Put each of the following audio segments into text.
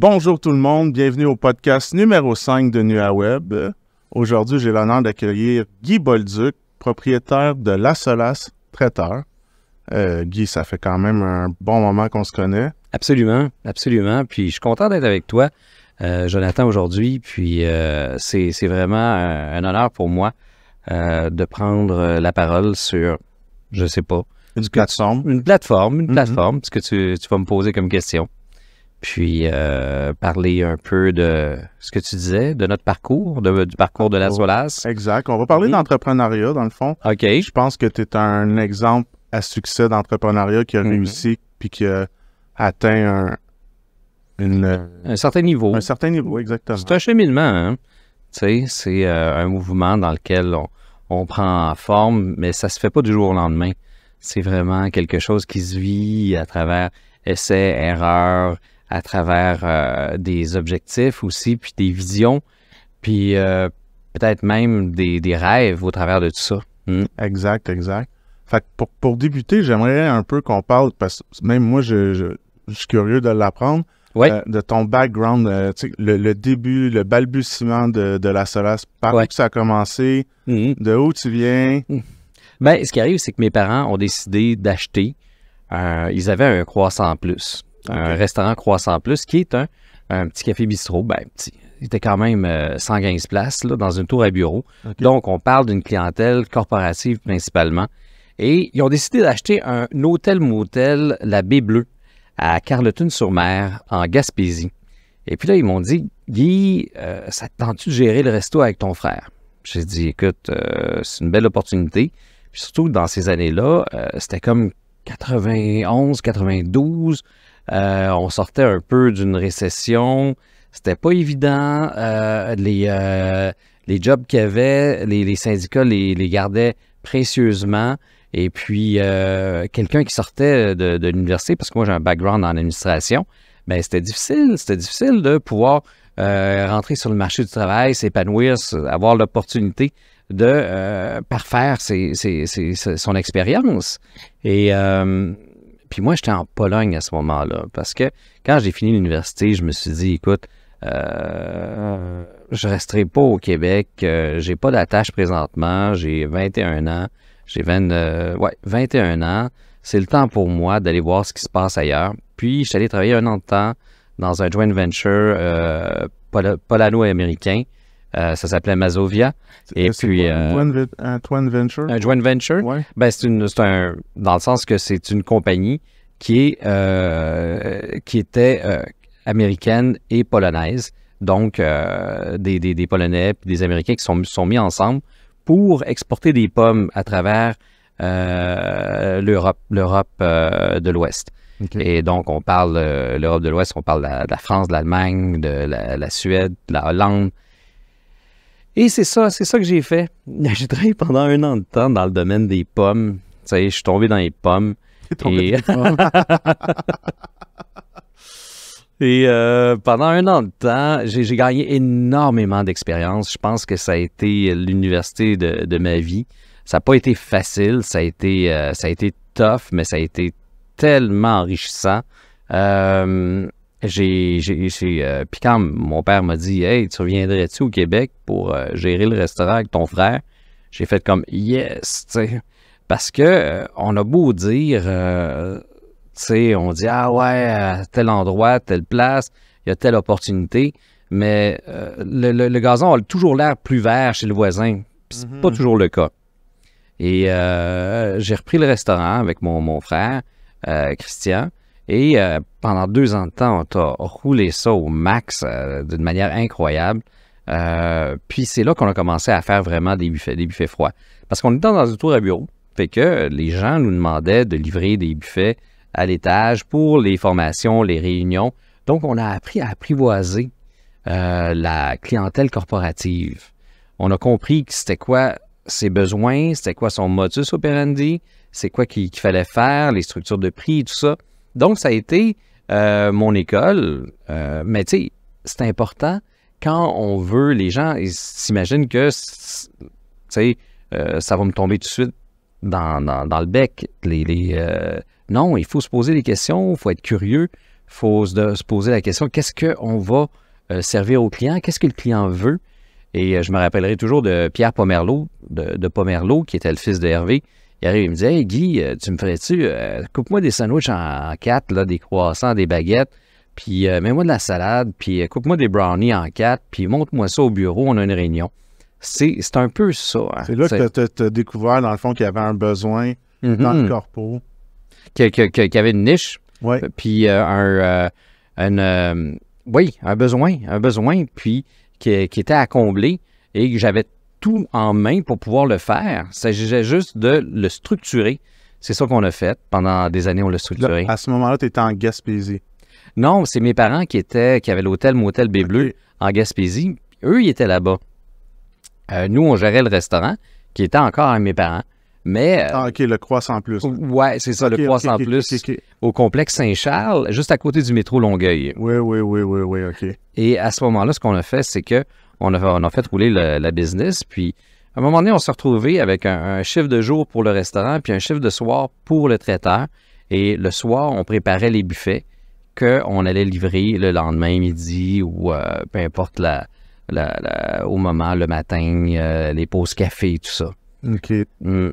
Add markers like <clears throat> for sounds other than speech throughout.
Bonjour tout le monde, bienvenue au podcast numéro 5 de NuaWeb. Web. Aujourd'hui, j'ai l'honneur d'accueillir Guy Bolduc, propriétaire de La Solace Traiteur. Euh, Guy, ça fait quand même un bon moment qu'on se connaît. Absolument, absolument. Puis je suis content d'être avec toi, euh, Jonathan, aujourd'hui. Puis euh, c'est vraiment un, honneur pour moi de prendre la parole sur, je sais pas, une plateforme. Une plateforme, une mm-hmm. plateforme, ce que tu vas me poser comme question puis euh, parler un peu de ce que tu disais, de notre parcours, du parcours de la solace. Exact. On va parler mhm. d'entrepreneuriat, dans le fond. OK. Je pense que tu es un exemple à succès d'entrepreneuriat qui a mhm. réussi puis qui a atteint un, un certain niveau. Un certain niveau, exactement. C'est un cheminement. Hein? Tu sais, c'est euh, un mouvement dans lequel on, prend forme, mais ça se fait pas du jour au lendemain. C'est vraiment quelque chose qui se vit à travers essais, erreurs, à travers euh, des objectifs aussi, puis des visions, puis euh, peut-être même des, rêves au travers de tout ça. Hmm. Exact, exact. Fait pour, débuter, j'aimerais un peu qu'on parle, parce que même moi, je, je, suis curieux de l'apprendre, euh, de ton background, le, début, le balbutiement de, la Solace, par où ça a commencé, hmm. de où tu viens. Hmm. Ben, ce qui arrive, c'est que mes parents ont décidé d'acheter. ils avaient un croissant en plus un restaurant Croissant Plus, qui est un, petit café bistrot, ben petit. C'était quand même 115 euh, places là, dans une tour à bureau. Donc, on parle d'une clientèle corporative principalement. Et ils ont décidé d'acheter un hôtel-motel, la Baie Bleue, à Carleton-sur-Mer, en Gaspésie. Et puis là, ils m'ont dit Guy, euh, ça te tente-tu de gérer le resto avec ton frère J'ai dit Écoute, euh, c'est une belle opportunité. Puis surtout, dans ces années-là, c'était comme 91, 92. Euh, on sortait un peu d'une récession. C'était pas évident. Euh, les, euh, les jobs qu'il y avait, les, les syndicats les, les, gardaient précieusement. Et puis, quelqu'un qui sortait de, l'université, parce que moi j'ai un background en administration, mais ben, c'était difficile. C'était difficile de pouvoir rentrer sur le marché du travail, s'épanouir, avoir l'opportunité de parfaire son expérience. Et euh, puis moi, j'étais en Pologne à ce moment-là, parce que quand j'ai fini l'université, je me suis dit, écoute, euh, je resterai pas au Québec, euh, j'ai pas d'attache présentement, j'ai 21 ans, j'ai 20, euh, ouais, 21 ans, c'est le temps pour moi d'aller voir ce qui se passe ailleurs. Puis, je suis allé travailler un an de temps dans un joint venture euh, polano-américain euh, ça s'appelait Mazovia. Euh, et puis. Euh, un joint venture. Un joint venture. Ben, c'est un. Dans le sens que c'est une compagnie qui, est, qui était américaine et polonaise. Donc, des, des, des, Polonais et des Américains qui sont, sont mis ensemble pour exporter des pommes à travers l'Europe, l'Europe de l'Ouest. Et donc, on parle l'Europe de l'Ouest, on parle de la, France, de l'Allemagne, de la, la, Suède, de la Hollande, et c'est ça, c'est ça que j'ai fait. <laughs> J'ai travaillé pendant un an de temps dans le domaine des pommes. Tu sais, je suis tombé dans les pommes. et... <laughs> Euh, pendant un an de temps, j'ai gagné énormément d'expérience. Je pense que ça a été l'université de, ma vie. Ça n'a pas été facile, ça a été, euh, ça a été tough, mais ça a été tellement enrichissant. Euh, j'ai, j'ai, euh, puis quand mon père m'a dit Hey, tu reviendrais-tu au Québec pour euh, gérer le restaurant avec ton frère? J'ai fait comme Yes, sais, Parce que euh, on a beau dire euh, sais, on dit ah ouais, tel endroit, telle place, il y a telle opportunité, mais le, gazon a toujours l'air plus vert chez le voisin. c'est mm-hmm. pas toujours le cas. Et j'ai repris le restaurant avec mon, frère, Christian, et pendant deux ans de temps, on a roulé ça au max euh, d'une manière incroyable. Euh, puis c'est là qu'on a commencé à faire vraiment des buffets, des buffets froids. Parce qu'on était dans un tour à bureau. Fait que les gens nous demandaient de livrer des buffets à l'étage pour les formations, les réunions. Donc, on a appris à apprivoiser euh, la clientèle corporative. On a compris que c'était quoi ses besoins, c'était quoi son modus operandi, c'est quoi qu'il fallait faire, les structures de prix, tout ça. Donc, ça a été euh, mon école. Euh, mais tu sais, c'est important quand on veut, les gens s'imaginent que sais, euh, ça va me tomber tout de suite dans, le bec. non, il faut se poser des questions, il faut être curieux, il faut se, poser la question qu'est-ce qu'on va servir au client, qu'est-ce que le client veut. Et je me rappellerai toujours de Pierre Pomerleau, de, de Pomerleau, qui était le fils de Hervé, il arrive, il me dit Hey Guy, euh, tu me ferais-tu, euh, coupe-moi des sandwichs en quatre, là, des croissants, des baguettes, puis euh, mets-moi de la salade, puis coupe-moi des brownies en quatre, puis monte-moi ça au bureau, on a une réunion. C'est un peu ça. Hein. C'est là que tu as découvert, dans le fond, qu'il y avait un besoin mm-hmm. dans le corpo. Qu'il y avait une niche. Puis un. oui, un besoin, un besoin, puis qui, était à combler et que j'avais tout en main pour pouvoir le faire. Il s'agissait juste de le structurer. C'est ça qu'on a fait. Pendant des années, on l'a structuré. à ce moment-là, tu étais en Gaspésie. Non, c'est mes parents qui étaient, qui avaient l'hôtel Motel Bébleu en Gaspésie. Eux, ils étaient là-bas. Euh, nous, on gérait le restaurant qui était encore à mes parents. Mais, euh, ah, OK, le Croissant Plus. Ouais, c'est ça, le Croissant Plus au complexe Saint-Charles, juste à côté du métro Longueuil. Oui, oui, oui, oui, oui, OK. Et à ce moment-là, ce qu'on a fait, c'est que on a, fait rouler la business. Puis, à un moment donné, on s'est retrouvé avec un, chiffre de jour pour le restaurant, puis un chiffre de soir pour le traiteur. Et le soir, on préparait les buffets qu'on allait livrer le lendemain midi ou euh, peu importe la, au moment, le matin, euh, les pauses café, tout ça. OK. Hum.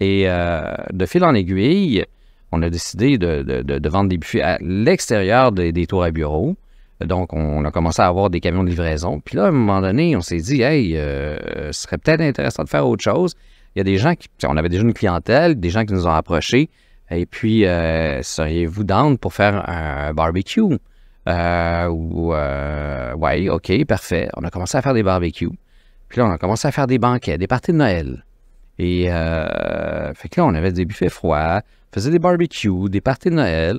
Et euh, de fil en aiguille, on a décidé de, de, vendre des buffets à l'extérieur des, des, tours à bureaux. Donc, on a commencé à avoir des camions de livraison. Puis là, à un moment donné, on s'est dit, hey, euh, ce serait peut-être intéressant de faire autre chose. Il y a des gens qui, on avait déjà une clientèle, des gens qui nous ont approchés. Et puis, euh, seriez-vous down pour faire un barbecue? Oui, euh, ou, OK, parfait. On a commencé à faire des barbecues. Puis là, on a commencé à faire des banquets, des parties de Noël. Et fait que là, on avait des buffets froids, faisait des barbecues, des parties de Noël.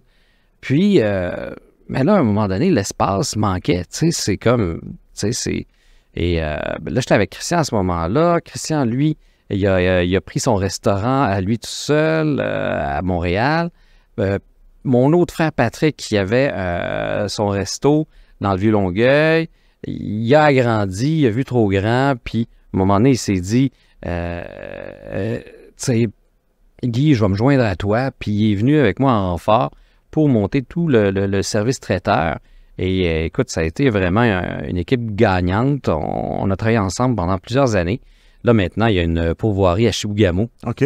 Puis, mais là, à un moment donné, l'espace manquait. c'est comme. c'est. Et euh, ben là, j'étais avec Christian à ce moment-là. Christian, lui, il a, euh, pris son restaurant à lui tout seul euh, à Montréal. mon autre frère Patrick, qui avait son resto dans le Vieux-Longueuil, il a agrandi, il a vu trop grand, puis à un moment donné, il s'est dit, tu sais, Guy, je vais me joindre à toi, puis il est venu avec moi en renfort pour monter tout le, service traiteur. Et euh, écoute, ça a été vraiment euh, une équipe gagnante. On, a travaillé ensemble pendant plusieurs années. Là, maintenant, il y a une pourvoirie à Chibougamau. OK.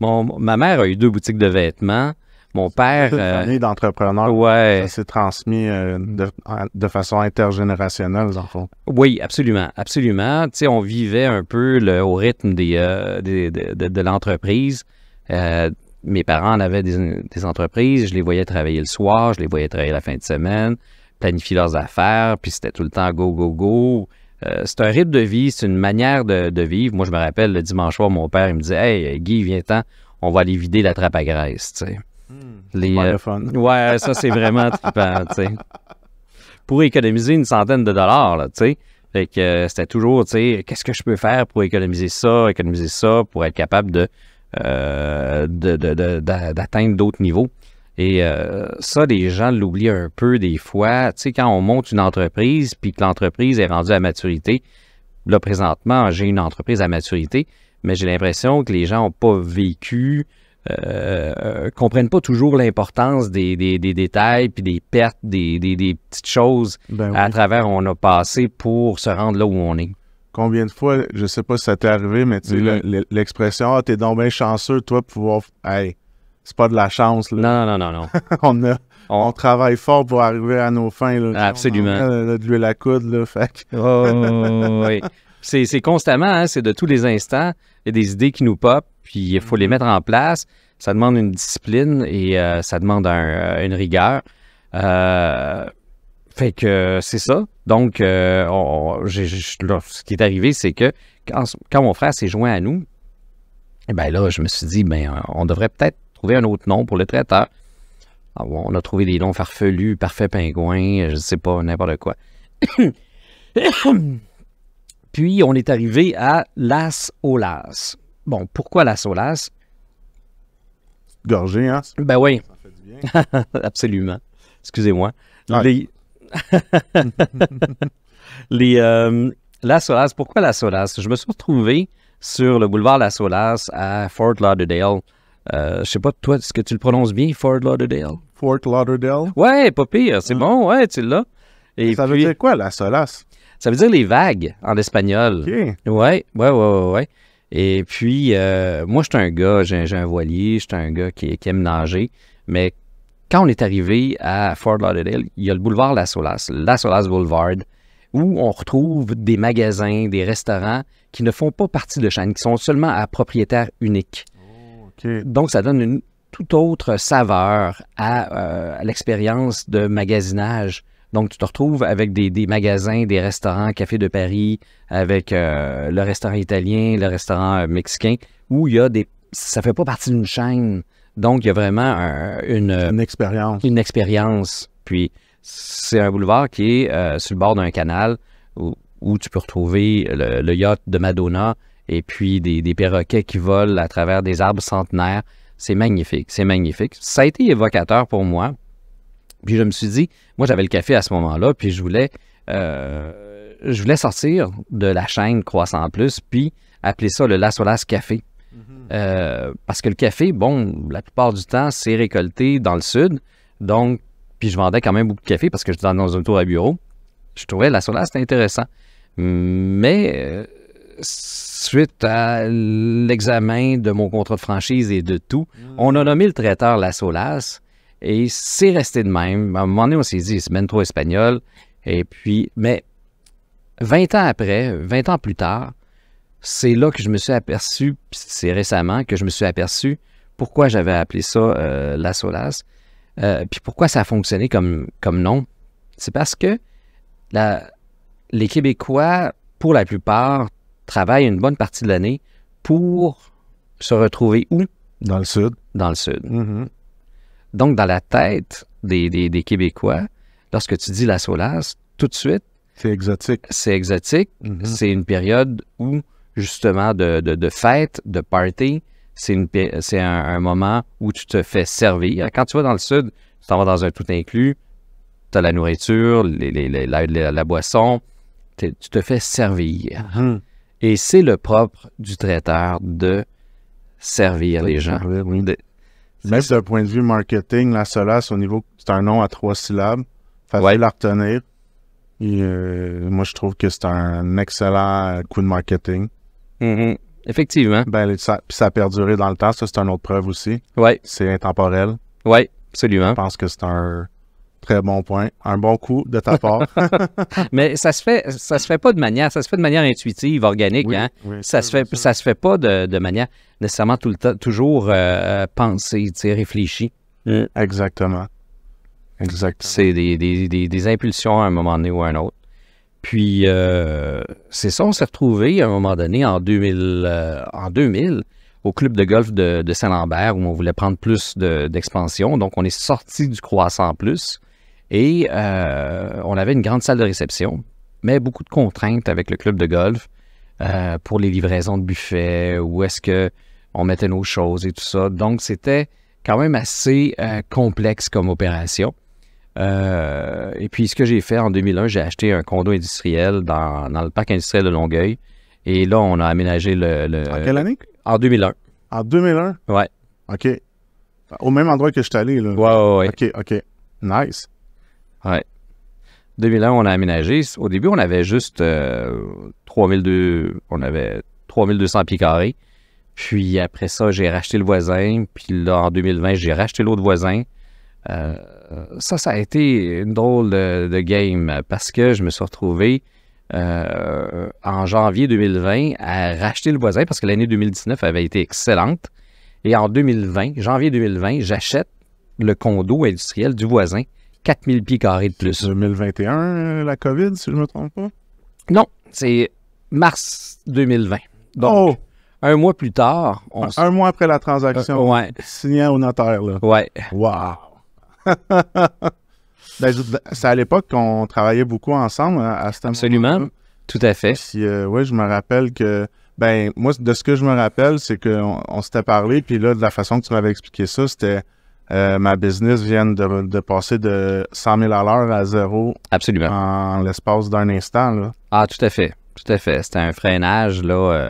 <laughs> ma mère a eu deux boutiques de vêtements. Mon père. Une euh, famille d'entrepreneurs. Ouais. Ça s'est transmis de, façon intergénérationnelle, les enfants. Oui, absolument. Absolument. Tu sais, on vivait un peu au rythme des, de, de l'entreprise mes parents en avaient des, entreprises, je les voyais travailler le soir, je les voyais travailler la fin de semaine, planifier leurs affaires, puis c'était tout le temps go, go, go. Euh, c'est un rythme de vie, c'est une manière de, vivre. Moi, je me rappelle, le dimanche soir, mon père, il me disait, « Hey, Guy, viens-t'en, on va aller vider la trappe à graisse. Tu hmm, euh, <laughs> ouais, ça, c'est vraiment trippant. Tu sais. Pour économiser une centaine de dollars, tu sais. que euh, c'était toujours, tu qu'est-ce que je peux faire pour économiser ça, économiser ça, pour être capable de euh, d'atteindre d'autres niveaux. Et euh, ça, les gens l'oublient un peu des fois. Tu sais, quand on monte une entreprise, puis que l'entreprise est rendue à maturité, là, présentement, j'ai une entreprise à maturité, mais j'ai l'impression que les gens n'ont pas vécu, euh, comprennent pas toujours l'importance des, détails, puis des pertes, des, petites choses ben à travers on a passé pour se rendre là où on est combien de fois, je sais pas si ça t'est arrivé, mais tu l'expression Ah, t'es donc bien chanceux, toi, pour pouvoir. Hey, c'est pas de la chance. Là. Non, non, non, non. <laughs> on, travaille fort pour arriver à nos fins. Là. Absolument. Euh, de lui la coude, là. Fait oui. C'est constamment, hein, c'est de tous les instants. Il y a des idées qui nous popent, puis il faut les mm-hmm. mettre en place. Ça demande une discipline et euh, ça demande euh, une rigueur. Euh, fait que euh, c'est ça. Donc, euh, ce qui est arrivé, c'est que quand, mon frère s'est joint à nous, eh bien là, je me suis dit, ben, on devrait peut-être trouver un autre nom pour le traiteur. Ah on a trouvé des noms farfelus, parfait pingouin, je ne sais pas, n'importe quoi. <coughs> Puis, on est arrivé à Las Olas. Bon, pourquoi Las Olas? Gorgé, hein? Ben oui. Ça fait du bien. <laughs> Absolument. Excusez-moi. <laughs> Les, euh, la Solace, pourquoi la Solace? Je me suis retrouvé sur le boulevard La Solace à Fort Lauderdale. Je euh, je sais pas, toi, est-ce que tu le prononces bien, Fort Lauderdale? Fort Lauderdale? Ouais, pas pire, c'est ah. bon, ouais, tu l'as. Et ça veut dire quoi, la solace? Ça veut dire les vagues en espagnol. Oui, Ouais, ouais, ouais, ouais, Et puis, euh, moi, je un gars, j'ai un voilier, je un gars qui, qui aime nager, mais quand on est arrivé à Fort Lauderdale, il y a le boulevard La Solace, La Solace Boulevard, où on retrouve des magasins, des restaurants qui ne font pas partie de chaîne, qui sont seulement à propriétaire unique. Oh, Donc, ça donne une toute autre saveur euh, à, l'expérience de magasinage. Donc, tu te retrouves avec des, magasins, des restaurants, Café de Paris, avec euh, le restaurant italien, le restaurant euh, mexicain, où il y a des... Ça fait pas partie d'une chaîne. Donc, il y a vraiment une, expérience. Une expérience. Puis, c'est un boulevard qui est euh, sur le bord d'un canal où, tu peux retrouver le, yacht de Madonna et puis des, perroquets qui volent à travers des arbres centenaires. C'est magnifique, c'est magnifique. Ça a été évocateur pour moi. Puis je me suis dit, moi j'avais le café à ce moment-là, puis je voulais, euh, je voulais sortir de la chaîne Croissant Plus, puis appeler ça le Las Olas Café. Euh, parce que le café, bon, la plupart du temps, c'est récolté dans le sud. Donc, puis je vendais quand même beaucoup de café parce que j'étais dans un tour à bureau. Je trouvais la solace intéressant. Mais euh, suite à l'examen de mon contrat de franchise et de tout, mmh. on a nommé le traiteur La Solace et c'est resté de même. À un moment donné, on s'est dit, c'est même trop espagnol. Et puis, mais 20 ans après, 20 ans plus tard, c'est là que je me suis aperçu, c'est récemment que je me suis aperçu pourquoi j'avais appelé ça euh, la Solace, euh, puis pourquoi ça a fonctionné comme, comme nom. C'est parce que les Québécois, pour la plupart, travaillent une bonne partie de l'année pour se retrouver où? Dans le sud. Dans le sud. Mm-hmm. Donc, dans la tête des, Québécois, lorsque tu dis la solace, tout de suite... C'est exotique. C'est exotique. Mm-hmm. C'est une période où justement de, de, de fête, de party, c'est un, un, moment où tu te fais servir. Quand tu vas dans le sud, tu t'en vas dans un tout inclus, tu as la nourriture, les, la, boisson, tu te fais servir. Uh-huh. Et c'est le propre du traiteur de servir les gens. Même d'un point de vue marketing, la Solace, au niveau, c'est un nom à trois syllabes, facile à retenir. Euh, moi, je trouve que c'est un excellent coup de marketing. Mm-hmm. Effectivement. Ben, ça, a perduré dans le temps. Ça, c'est une autre preuve aussi. Oui. C'est intemporel. Oui, absolument. Je pense que c'est un très bon point. Un bon coup de ta part. <laughs> Mais ça se fait, ça se fait pas de manière, ça se fait de manière intuitive, organique. Hein. ça, se fait, ça. se fait pas de, manière nécessairement tout le temps, toujours euh, euh, pensée, réfléchie. Mm. Exactement. Exactement. C'est des, des impulsions à un moment donné ou à un autre. Puis, euh, c'est ça, on s'est retrouvé à un moment donné en 2000, euh, au club de golf de, Saint-Lambert où on voulait prendre plus d'expansion. Donc, on est sorti du croissant plus et euh, on avait une grande salle de réception, mais beaucoup de contraintes avec le club de golf pour les livraisons de buffet où est-ce qu'on mettait nos choses et tout ça. Donc, c'était quand même assez complexe comme opération. Euh, et puis, ce que j'ai fait en 2001, j'ai acheté un condo industriel dans, le parc industriel de Longueuil. Et là, on a aménagé le. en quelle année? En 2001. En 2001? Ouais. OK. Au même endroit que je suis allé, là. Ouais, ouais, ouais. OK, OK. Nice. Ouais. 2001, on a aménagé. Au début, on avait juste 3200, euh, on avait 3200 pieds carrés. Puis après ça, j'ai racheté le voisin. Puis là, en 2020, j'ai racheté l'autre voisin. Euh, ça, ça a été une drôle de, game parce que je me suis retrouvé euh, en janvier 2020 à racheter le voisin parce que l'année 2019 avait été excellente. Et en 2020, janvier 2020, j'achète le condo industriel du voisin, 4000 pieds carrés de plus. 2021, la COVID, si je ne me trompe pas? Non, c'est mars 2020. Donc, oh! un mois plus tard. un, mois après la transaction. Euh, au notaire, là. Ouais. Wow. <laughs> Ben, c'est à l'époque qu'on travaillait beaucoup ensemble hein, à, cette Absolument, tout à fait. Euh, oui, je me rappelle que, ben, moi, de ce que je me rappelle, c'est qu'on on, s'était parlé, puis là, de la façon que tu m'avais expliqué ça, c'était euh, ma business vient de, passer de 100 000 à à zéro. Absolument. En l'espace d'un instant, Ah, tout à fait. Tout à fait. C'était un freinage, là, euh,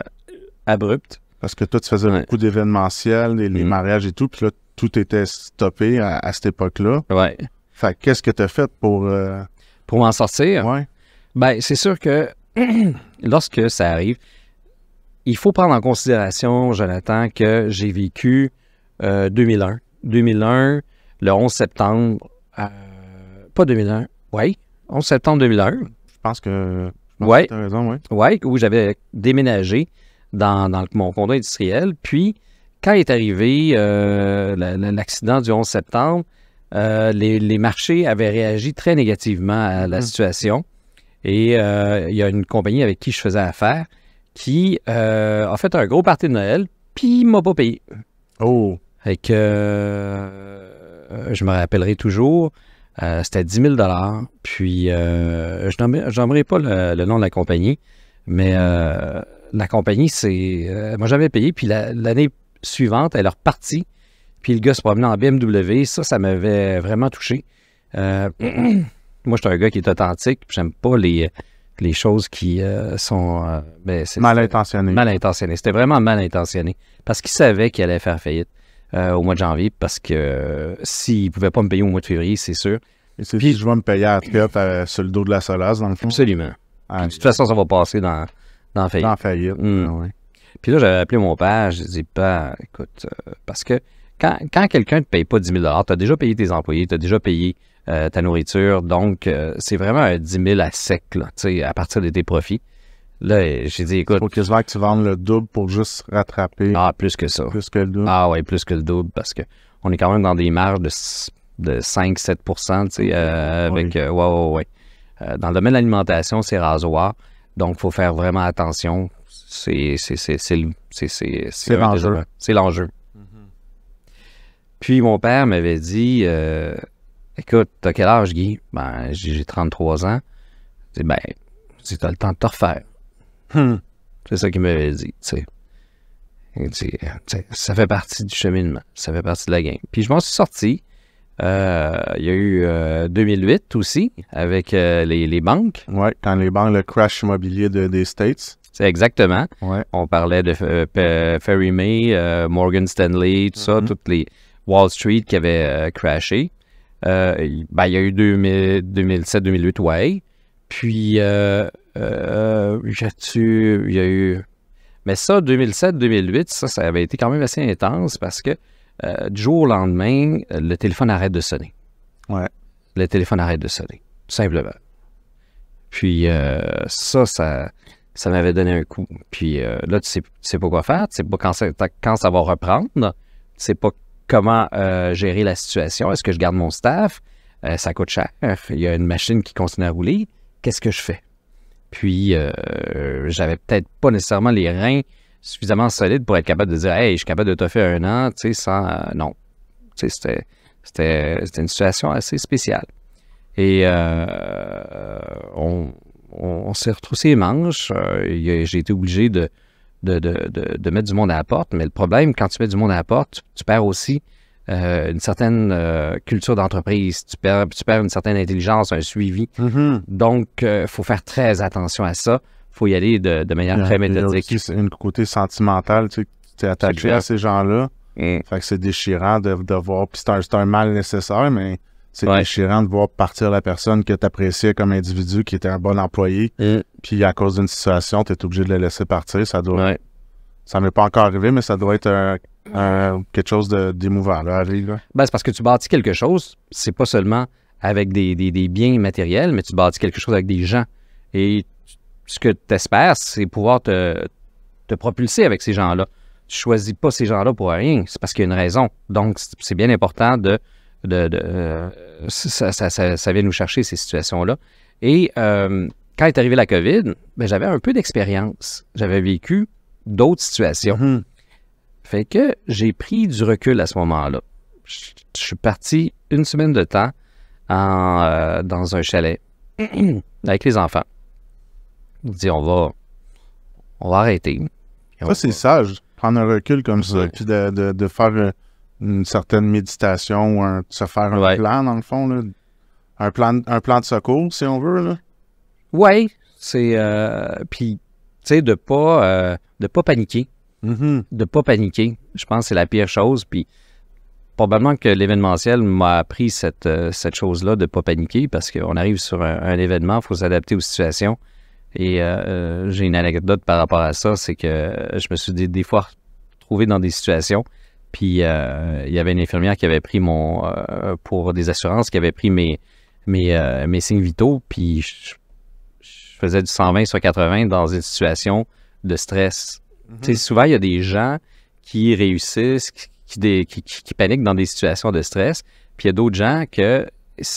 abrupt. Parce que toi, tu faisais beaucoup d'événementiels, les, les mm-hmm. mariages et tout, puis là, tout était stoppé à, cette époque-là. Ouais. Fait qu'est-ce que tu as fait pour. Euh, pour m'en sortir? Ouais. Ben, c'est sûr que <clears throat> lorsque ça arrive, il faut prendre en considération, Jonathan, que j'ai vécu 2001. Euh, 2001, le 11 septembre. Euh, pas 2001. Oui, 11 septembre 2001. Je pense que. Ouais. Tu as raison, oui. Oui, où j'avais déménagé dans, dans, mon condo industriel. Puis, quand est arrivé euh, l'accident du 11 septembre, euh, les, marchés avaient réagi très négativement à la mmh. situation. Et euh, il y a une compagnie avec qui je faisais affaire qui a fait un gros parti de Noël, puis m'a pas payé. Oh! Et que je me rappellerai toujours, c'était 10 000 Puis je n'aimerais pas le, nom de la compagnie, mais la compagnie, c'est. m'a jamais payé. Puis l'année suivante, elle est repartie, puis le gars se promenait en BMW. Ça, ça m'avait vraiment touché. Euh, <clears throat> moi, je suis un gars qui est authentique, j'aime pas les, les choses qui euh, sont euh, ben, mal intentionnées. Mal intentionnées. C'était vraiment mal intentionné parce qu'il savait qu'il allait faire faillite au mois de janvier parce que s'il ne pouvait pas me payer au mois de février, c'est sûr. c'est puis, si je vais me payer à la sur le dos de la Solace, dans le fond. Absolument. de toute façon, ça va passer dans, dans faillite. Dans faillite, hum. ah puis là, j'avais appelé mon père, je dit, pas, écoute, euh, parce que quand, quelqu'un ne te paye pas 10 000 tu as déjà payé tes employés, tu as déjà payé euh, ta nourriture, donc euh, c'est vraiment un 10 000 à sec, là, à partir de tes profits. Là, j'ai dit, écoute. Il Faut quasiment que tu vendes le double pour juste rattraper. Ah, plus que ça. Plus que le double. Ah, oui, plus que le double, parce qu'on est quand même dans des marges de, 5-7 tu sais, avec. Oui. ouais, dans le domaine de l'alimentation, c'est rasoir. Donc, il faut faire vraiment attention. C'est l'enjeu. C'est mm-hmm. l'enjeu. Puis mon père m'avait dit euh, Écoute, t'as quel âge, Guy Ben, j'ai 33 ans. Ben, t'as le temps de te refaire. Hmm. C'est ça qu'il m'avait dit, euh, ça fait partie du cheminement, ça fait partie de la game. Puis je m'en suis sorti. Euh, il y a eu 2008 aussi avec les, banques. Oui, quand les banques, le crash immobilier de, des States. C'est exactement. On parlait de euh, Ferry May, euh, Morgan Stanley, tout ça, mm-hmm. toutes les Wall Street qui avaient euh, crashé. Ben, il y a eu 2007-2008 ouais. Puis, tu il y a eu... Mais ça, 2007-2008, ça, ça avait été quand même assez intense parce que du jour au lendemain, le téléphone arrête de sonner. Ouais. Le téléphone arrête de sonner, tout simplement. Puis ça, ça ça m'avait donné un coup. Puis euh, là, tu sais, sais pas quoi faire, tu sais pas quand ça, va reprendre, tu sais pas comment euh, gérer la situation. Est-ce que je garde mon staff? Euh, ça coûte cher. Il y a une machine qui continue à rouler. Qu'est-ce que je fais? Puis, j'avais peut-être pas nécessairement les reins suffisamment solides pour être capable de dire Hey, je suis capable de te faire un an, tu sais, sans. non. c'était une situation assez spéciale. Et on, on, s'est retroussé les manches. Euh, euh, j'ai été obligé de, de, mettre du monde à la porte. Mais le problème, quand tu mets du monde à la porte, tu, perds aussi euh, une certaine culture d'entreprise, tu perds, tu perds une certaine intelligence, un suivi. Mm-hmm. Donc, il faut faire très attention à ça. Il faut y aller de, manière très méthodique. Il y a un côté sentimental, tu es attaché à ces gens-là. ça mm. Fait que c'est déchirant de, voir. Puis c'est un, mal nécessaire, mais c'est déchirant de voir partir la personne que tu appréciais comme individu, qui était un bon employé. Mm. Puis à cause d'une situation, tu es obligé de le laisser partir. Ça doit. Ça m'est pas encore arrivé, mais ça doit être quelque chose d'émouvant Ben, c'est parce que tu bâtis quelque chose. C'est pas seulement avec des, biens matériels, mais tu bâtis quelque chose avec des gens. Et ce que tu espères, c'est pouvoir te, te propulser avec ces gens-là. Tu choisis pas ces gens-là pour rien. C'est parce qu'il y a une raison. Donc, c'est bien important de euh, ça, ça, vient nous chercher, ces situations-là. Et euh, quand est arrivée la COVID, ben, j'avais un peu d'expérience. J'avais vécu d'autres situations. Mm-hmm. Fait que j'ai pris du recul à ce moment-là. Je, suis parti une semaine de temps euh, dans un chalet <clears throat> avec les enfants. Je dis, on va, on va arrêter. ça, c'est sage, prendre un recul comme ça, puis de, de, de faire une certaine méditation ou se faire un plan, dans le fond, Un, plan, de secours, si on veut. Oui, c'est. Euh, puis, tu sais, de pas, euh, pas paniquer. De mm-hmm. De pas paniquer. Je pense que c'est la pire chose. Puis, probablement que l'événementiel m'a appris cette, euh, chose-là, de ne pas paniquer, parce qu'on arrive sur un, événement, il faut s'adapter aux situations. Et j'ai une anecdote par rapport à ça, c'est que je me suis des fois retrouvé dans des situations puis euh, il y avait une infirmière qui avait pris mon. Euh, pour des assurances, qui avait pris mes, mes, euh, signes vitaux. Puis je, faisais du 120 sur 80 dans une situation de stress. Mhm. Tu sais, Souvent, il y a des gens qui réussissent, qui, qui, paniquent dans des situations de stress. Puis il y a d'autres gens que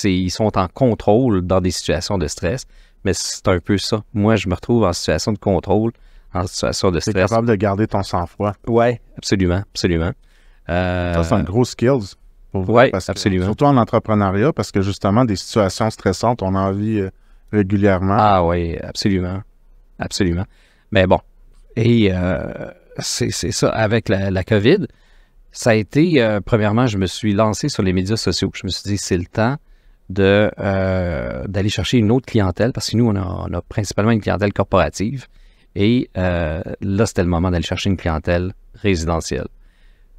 ils sont en contrôle dans des situations de stress. Mais c'est un peu ça. Moi, je me retrouve en situation de contrôle en situation de stress. Tu capable de garder ton sang-froid. Oui, absolument, absolument. Euh, ça, c'est un gros skills. Oui, absolument. surtout en entrepreneuriat, parce que justement, des situations stressantes, on en vit euh, régulièrement. Ah oui, absolument. Absolument. Mais bon, et euh, c'est ça, avec la, COVID, ça a été, premièrement, je me suis lancé sur les médias sociaux. Je me suis dit, c'est le temps d'aller chercher une autre clientèle, parce que nous, on a principalement une clientèle corporative. Et là, c'était le moment d'aller chercher une clientèle résidentielle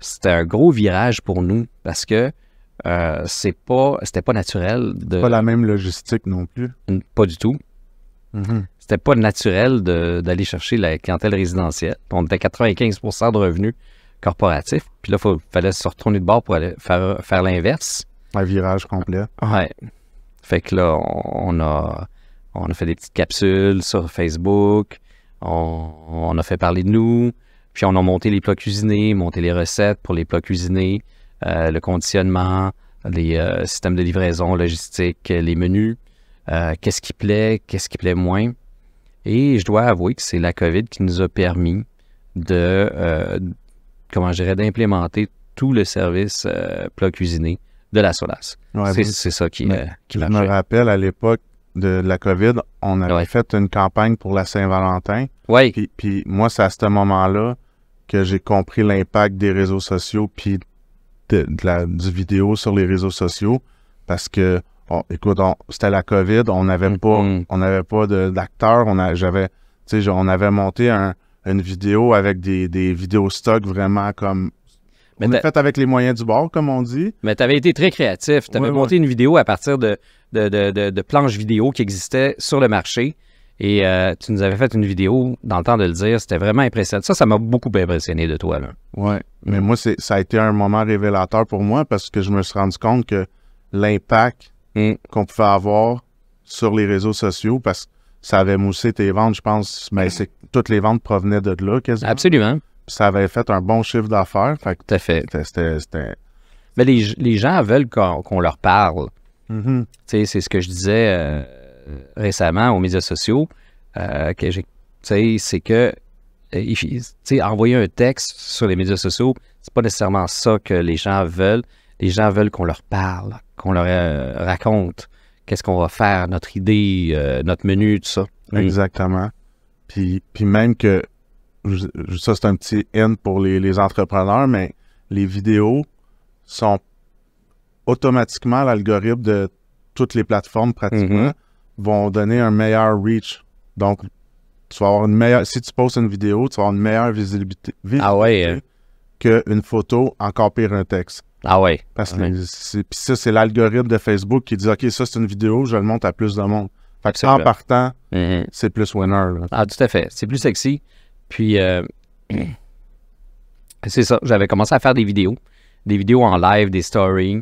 c'était un gros virage pour nous parce que euh, c'est pas, c'était pas naturel de. Pas la même logistique non plus. Pas du tout. Mm-hmm. C'était pas naturel d'aller chercher la clientèle résidentielle. On était 95 de revenus corporatifs. Puis là, il fallait se retourner de bord pour aller faire, l'inverse. Un virage complet. Ouais. Fait que là, on a, on a fait des petites capsules sur Facebook. on a fait parler de nous. Puis on a monté les plats cuisinés, monté les recettes pour les plats cuisinés, euh, le conditionnement, les euh, systèmes de livraison, logistique, les menus, euh, qu'est-ce qui plaît, qu'est-ce qui plaît moins. Et je dois avouer que c'est la COVID qui nous a permis de, comment je d'implémenter tout le service plat cuisiné de la Solace. c'est ça qui, me rappelle à l'époque, de, la COVID, on avait fait une campagne pour la Saint-Valentin. Oui. Puis, moi, c'est à ce moment-là que j'ai compris l'impact des réseaux sociaux puis de, la, du vidéo sur les réseaux sociaux parce que, écoute, c'était la COVID, on n'avait pas, mm-hmm. on pas d'acteurs, on, on avait monté une vidéo avec des, des vidéos stock vraiment comme mais fait avec les moyens du bord, comme on dit. Mais tu avais été très créatif. Tu avais monté une vidéo à partir de, de, planches vidéo qui existaient sur le marché. Et euh, tu nous avais fait une vidéo, dans le temps de le dire, c'était vraiment impressionnant. Ça, ça m'a beaucoup impressionné de toi. Oui, mais moi, ça a été un moment révélateur pour moi parce que je me suis rendu compte que l'impact mm. qu'on pouvait avoir sur les réseaux sociaux, parce que ça avait moussé tes ventes, je pense, mais c'est toutes les ventes provenaient de là quasiment. Absolument. ça avait fait un bon chiffre d'affaires. Tout à fait. Mais les, gens veulent qu'on leur parle. Mm-hmm. C'est ce que je disais euh, récemment aux médias sociaux, euh, c'est que euh, envoyer un texte sur les médias sociaux, c'est pas nécessairement ça que les gens veulent. Les gens veulent qu'on leur parle, qu'on leur raconte qu'est-ce qu'on va faire, notre idée, notre menu, tout ça. Mm. Exactement. Puis, même que, ça c'est un petit N pour les, les entrepreneurs, mais les vidéos sont automatiquement, l'algorithme de toutes les plateformes pratiquement mhm. vont donner un meilleur reach. Donc, tu vas avoir une meilleure. Si tu postes une vidéo, tu vas avoir une meilleure visibilité, ah hein. qu'une photo, encore pire un texte. Ah ouais. Parce que ça, c'est l'algorithme de Facebook qui dit OK, ça c'est une vidéo, je le montre à plus de monde. en partant, mhm. c'est plus winner. Ah, tout à fait. C'est plus sexy. Puis euh, <clears throat> c'est ça. J'avais commencé à faire des vidéos. Des vidéos en live, des stories.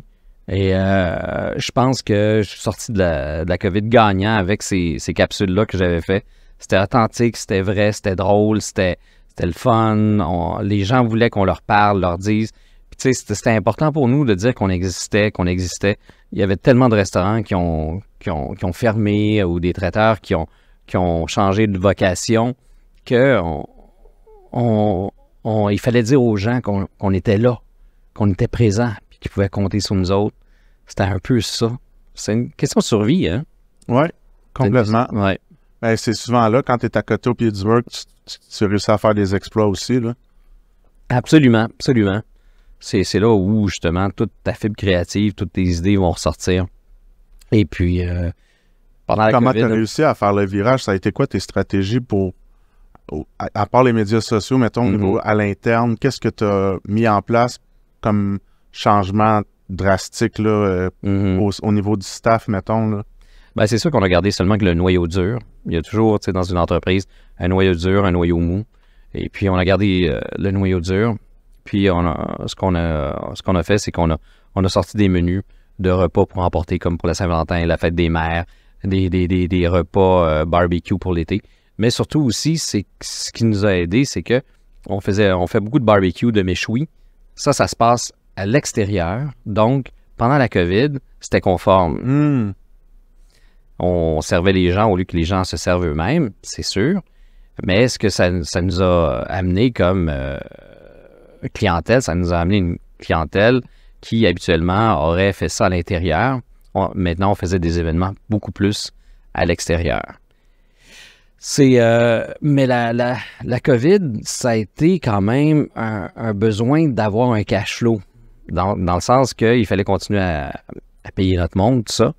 Et euh, je pense que je suis sorti de la, COVID gagnant avec ces, ces capsules-là que j'avais fait. C'était authentique, c'était vrai, c'était drôle, c'était le fun. les gens voulaient qu'on leur parle, leur dise. Puis tu sais, c'était important pour nous de dire qu'on existait, qu'on existait. Il y avait tellement de restaurants qui ont, qui ont, qui ont fermé ou des traiteurs qui ont, qui ont changé de vocation que on, on, il fallait dire aux gens qu'on était là, qu'on était présent, qui pouvaient compter sur nous autres. C'était un peu ça. C'est une question de survie, hein? Oui, complètement. Ben, c'est souvent là, quand tu es à côté au pied du mur, tu, réussis à faire des exploits aussi. Là. Absolument, absolument. C'est, là où, justement, toute ta fibre créative, toutes tes idées vont ressortir. Et puis, euh, pendant la Comment tu as réussi à faire le virage? Ça a été quoi tes stratégies pour, à, part les médias sociaux, mettons, mm-hmm. à l'interne, qu'est-ce que tu as mis en place comme changement drastique là, euh, mhm. au, niveau du staff, mettons? Ben, c'est sûr qu'on a gardé seulement que le noyau dur. Il y a toujours, dans une entreprise, un noyau dur, un noyau mou. Et puis, on a gardé euh, le noyau dur. Puis, on ce qu'on a, ce a fait, c'est qu'on a, on a sorti des menus de repas pour emporter, comme pour la Saint-Valentin, la fête des mères, des, des, des, repas euh, barbecue pour l'été. Mais surtout aussi, c'est ce qui nous a aidé, c'est que on faisait, on fait beaucoup de barbecue, de méchoui. Ça, ça se passe à l'extérieur. Donc, pendant la COVID, c'était conforme. Hmm. On servait les gens au lieu que les gens se servent eux-mêmes, c'est sûr. Mais est-ce que ça, nous a amené comme euh, clientèle? Ça nous a amené une clientèle qui habituellement aurait fait ça à l'intérieur. Maintenant, on faisait des événements beaucoup plus à l'extérieur. C'est, euh, mais la, la, COVID, ça a été quand même un, un besoin d'avoir un cash flow dans, le sens qu'il fallait continuer à, payer notre monde, tout ça.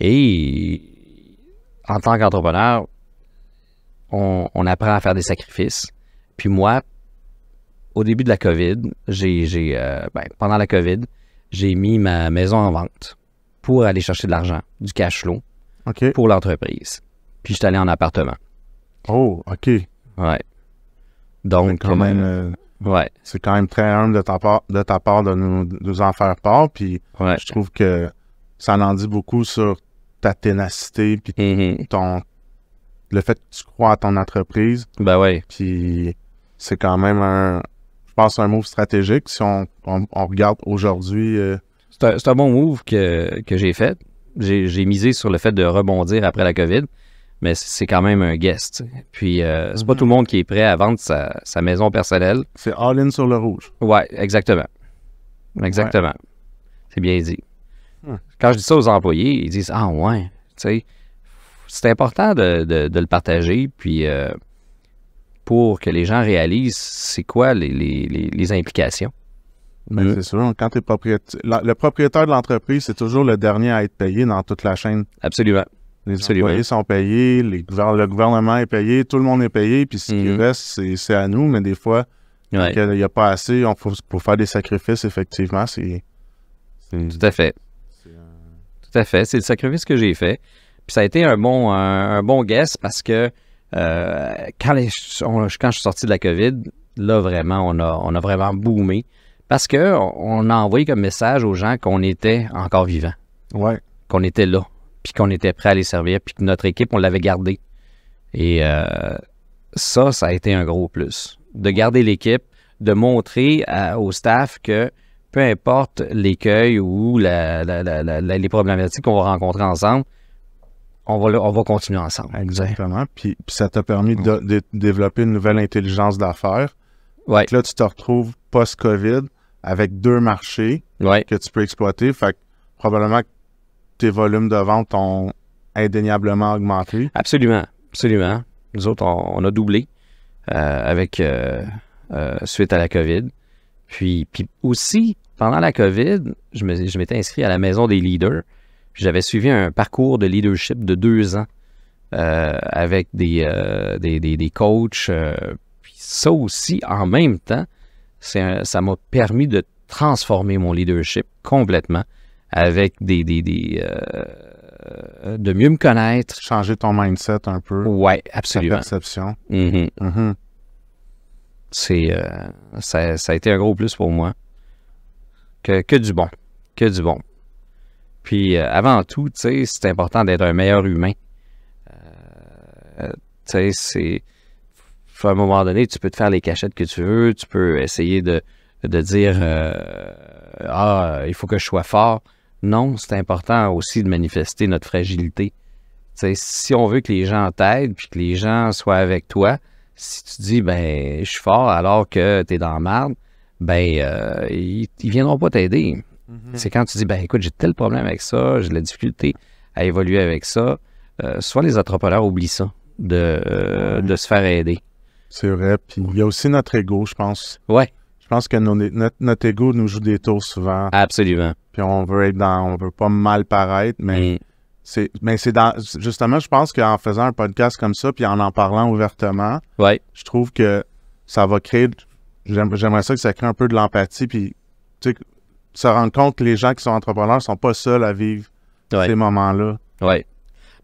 Et en tant qu'entrepreneur, on, apprend à faire des sacrifices. Puis moi, au début de la COVID, j'ai, euh, ben, pendant la COVID, j'ai mis ma maison en vente pour aller chercher de l'argent, du cash flow pour l'entreprise. Puis j'étais allé en appartement. Oh, OK. Ouais. Donc, quand euh, même. Euh, c'est quand même très humble de ta part de, ta part de nous, en faire part. Puis je trouve que ça en dit beaucoup sur ta ténacité, puis mm-hmm. ton, le fait que tu crois à ton entreprise. Ben ouais. Puis c'est quand même un, je pense, un move stratégique. Si on, regarde aujourd'hui. Euh, c'est un, bon move que, que j'ai fait. J'ai misé sur le fait de rebondir après la COVID mais c'est quand même un guest. Puis, euh, c'est pas mhm. tout le monde qui est prêt à vendre sa, maison personnelle. C'est all-in sur le rouge. Ouais, exactement. Exactement. C'est bien dit. Hum. Quand je dis ça aux employés, ils disent Ah, ouais, tu c'est important de, le partager. Puis, euh, pour que les gens réalisent c'est quoi les, implications. Ben, mais hum. C'est sûr, quand le propriétaire de l'entreprise, c'est toujours le dernier à être payé dans toute la chaîne. Absolument. Les employés sont payés, le gouvernement est payé, tout le monde est payé, puis ce qui mm-hmm. reste, c'est à nous, mais des fois, il n'y a pas assez, on pour faire des sacrifices, effectivement, c'est... Tout à fait. Euh, tout à fait, c'est le sacrifice que j'ai fait. Puis ça a été un bon, un, bon guess parce que euh, quand, je suis sorti de la COVID, là, vraiment, on a, on a vraiment boomé parce qu'on on a envoyé comme message aux gens qu'on était encore vivant. Ouais. Qu'on était là puis qu'on était prêt à les servir, puis que notre équipe, on l'avait gardée. Et euh, ça, ça a été un gros plus. De garder l'équipe, de montrer au staff que peu importe l'écueil ou les problématiques qu'on va rencontrer ensemble, on va, on va continuer ensemble. Exactement. Puis, ça t'a permis de, développer une nouvelle intelligence d'affaires. Ouais. là, tu te retrouves post-COVID avec deux marchés que tu peux exploiter. Fait probablement que tes volumes de vente ont indéniablement augmenté. Absolument, absolument. Nous autres, on, a doublé euh, avec euh, euh, suite à la COVID. Puis, puis aussi, pendant la COVID, je, me, je m'étais inscrit à la Maison des leaders. J'avais suivi un parcours de leadership de deux ans avec des, des, coachs. puis ça aussi, en même temps, ça m'a permis de transformer mon leadership complètement avec des, des, des euh, de mieux me connaître. Changer ton mindset un peu. Ouais, absolument. Ta perception. Mm-hmm. Mm-hmm. C'est euh, ça, a été un gros plus pour moi. Que, du bon. Que du bon. Puis euh, avant tout, tu sais, c'est important d'être un meilleur humain. tu sais, c'est à un moment donné, tu peux te faire les cachettes que tu veux, tu peux essayer de, de dire Ah, il faut que je sois fort. Non, c'est important aussi de manifester notre fragilité. si on veut que les gens t'aident puis que les gens soient avec toi, si tu dis ben je suis fort alors que tu es dans la marde, ben euh, ils, viendront pas t'aider. Mhm. C'est quand tu dis ben écoute, j'ai tel problème avec ça, j'ai de la difficulté à évoluer avec ça, euh, soit les entrepreneurs oublient ça de, euh, de se faire aider. C'est vrai, il y a aussi notre ego, je pense. Ouais. Je pense que notre, égo ego nous joue des tours souvent. Absolument. Puis on veut dans, on veut pas mal paraître, mais mm. c'est, mais c'est dans, justement, je pense qu'en faisant un podcast comme ça, puis en en parlant ouvertement, je trouve que ça va créer, j'aimerais ça que ça crée un peu de l'empathie, puis tu sais, se rendre compte que les gens qui sont entrepreneurs sont pas seuls à vivre ces moments-là. Oui.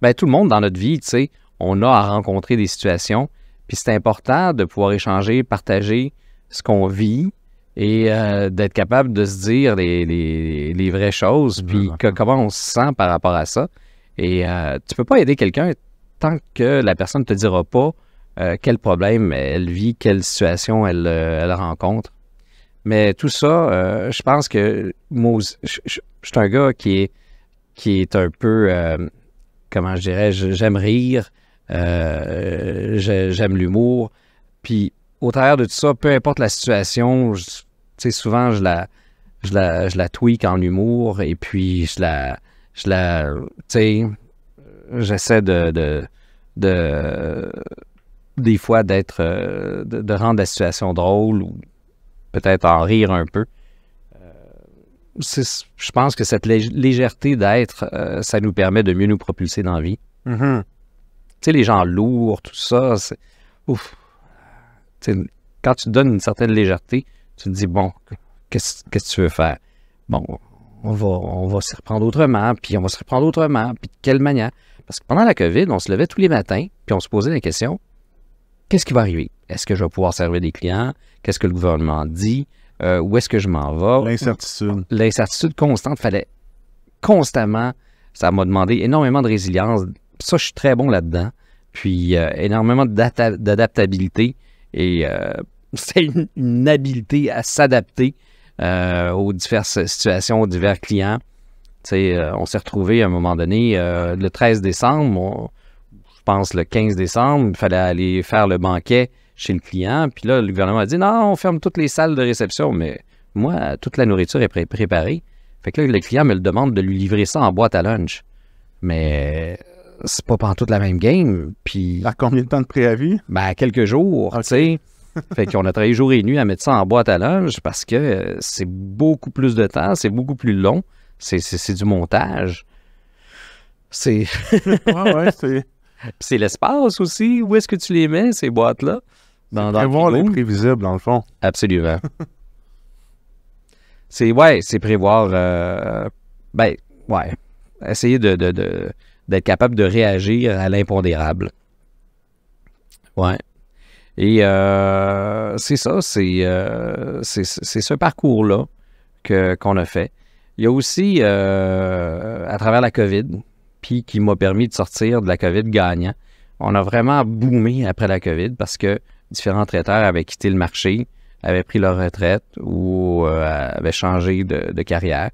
Bien, tout le monde dans notre vie, tu sais, on a à rencontrer des situations, puis c'est important de pouvoir échanger, partager, ce qu'on vit et euh, d'être capable de se dire les, vraies choses, mm-hmm. puis comment on se sent par rapport à ça. Et euh, tu peux pas aider quelqu'un tant que la personne ne te dira pas euh, quel problème elle vit, quelle situation elle, rencontre. Mais tout ça, je pense que moi, je, suis un gars qui est, qui est un peu, comment je dirais, j'aime rire, j'aime l'humour, puis au travers de tout ça, peu importe la situation, tu sais, souvent, je la, je la, je tweak en humour et puis je la, la, tu sais, j'essaie de, de, des fois, d'être, euh, de, rendre la situation drôle ou peut-être en rire un peu. Euh, je pense que cette légèreté d'être, euh, ça nous permet de mieux nous propulser dans la vie. Mm-hmm. Tu sais, les gens lourds, tout ça, c'est... Ouf, quand tu donnes une certaine légèreté, tu te dis, bon, qu'est-ce que tu veux faire? Bon, on va, on s'y reprendre autrement, puis on va se reprendre autrement, puis de quelle manière? Parce que pendant la COVID, on se levait tous les matins, puis on se posait la question, qu'est-ce qui va arriver? Est-ce que je vais pouvoir servir des clients? Qu'est-ce que le gouvernement dit? Euh, où est-ce que je m'en vais? L'incertitude. L'incertitude constante, fallait constamment, ça m'a demandé énormément de résilience. Ça, je suis très bon là-dedans. Puis euh, énormément d'adaptabilité et euh, <laughs> c'est une, habileté à s'adapter euh, aux diverses situations, aux divers clients. sais, euh, on s'est retrouvé à un moment donné, le 13 décembre, je pense le 15 décembre, il fallait aller faire le banquet chez le client. Puis là, le gouvernement a dit non, on ferme toutes les salles de réception, mais moi, toute la nourriture est préparée. Fait que là, le client me le demande de lui livrer ça en boîte à lunch. Mais c'est pas toute la même game. Puis. À combien de temps de préavis? Ben, quelques jours, tu sais. <laughs> fait qu'on a travaillé jour et nuit à mettre ça en boîte à linge parce que euh, c'est beaucoup plus de temps, c'est beaucoup plus long, c'est du montage. C'est. <laughs> Ouais ouais, c'est. c'est l'espace aussi. Où est-ce que tu les mets, ces boîtes-là? Dans, dans prévoir le dans le fond. Absolument. c'est, ouais, c'est prévoir. Euh, ben, ouais. Essayer de d'être capable de réagir à l'impondérable. Ouais. Et euh, c'est ça, c'est euh, ce parcours-là qu'on a fait. Il y a aussi, euh, à travers la COVID, puis qui m'a permis de sortir de la COVID gagnant, on a vraiment boomé après la COVID parce que différents traiteurs avaient quitté le marché, avaient pris leur retraite ou avaient changé de carrière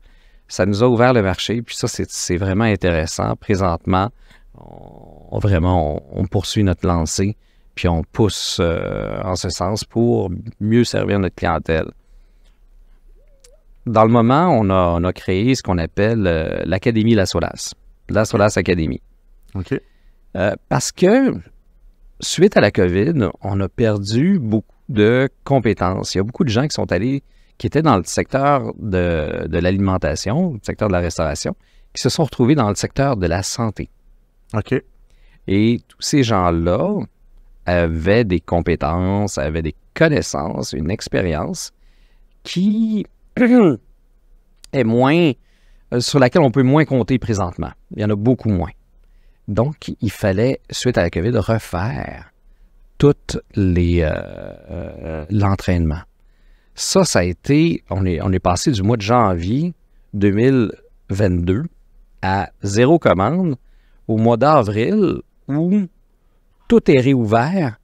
ça nous a ouvert le marché. Puis ça, c'est vraiment intéressant. Présentement, on, vraiment, on, poursuit notre lancée, puis on pousse euh, en ce sens pour mieux servir notre clientèle. Dans le moment, on a, créé ce qu'on appelle euh, l'Académie La Solace, La Solace Academy. OK. Euh, parce que, suite à la COVID, on a perdu beaucoup de compétences. Il y a beaucoup de gens qui sont allés qui étaient dans le secteur de, l'alimentation, le secteur de la restauration, qui se sont retrouvés dans le secteur de la santé. OK. Et tous ces gens-là avaient des compétences, avaient des connaissances, une expérience qui <clears throat> est moins, euh, sur laquelle on peut moins compter présentement. Il y en a beaucoup moins. Donc, il fallait, suite à la COVID, refaire tout euh, euh, l'entraînement, ça, ça a été, on est, on est passé du mois de janvier 2022 à zéro commande au mois d'avril où tout est réouvert.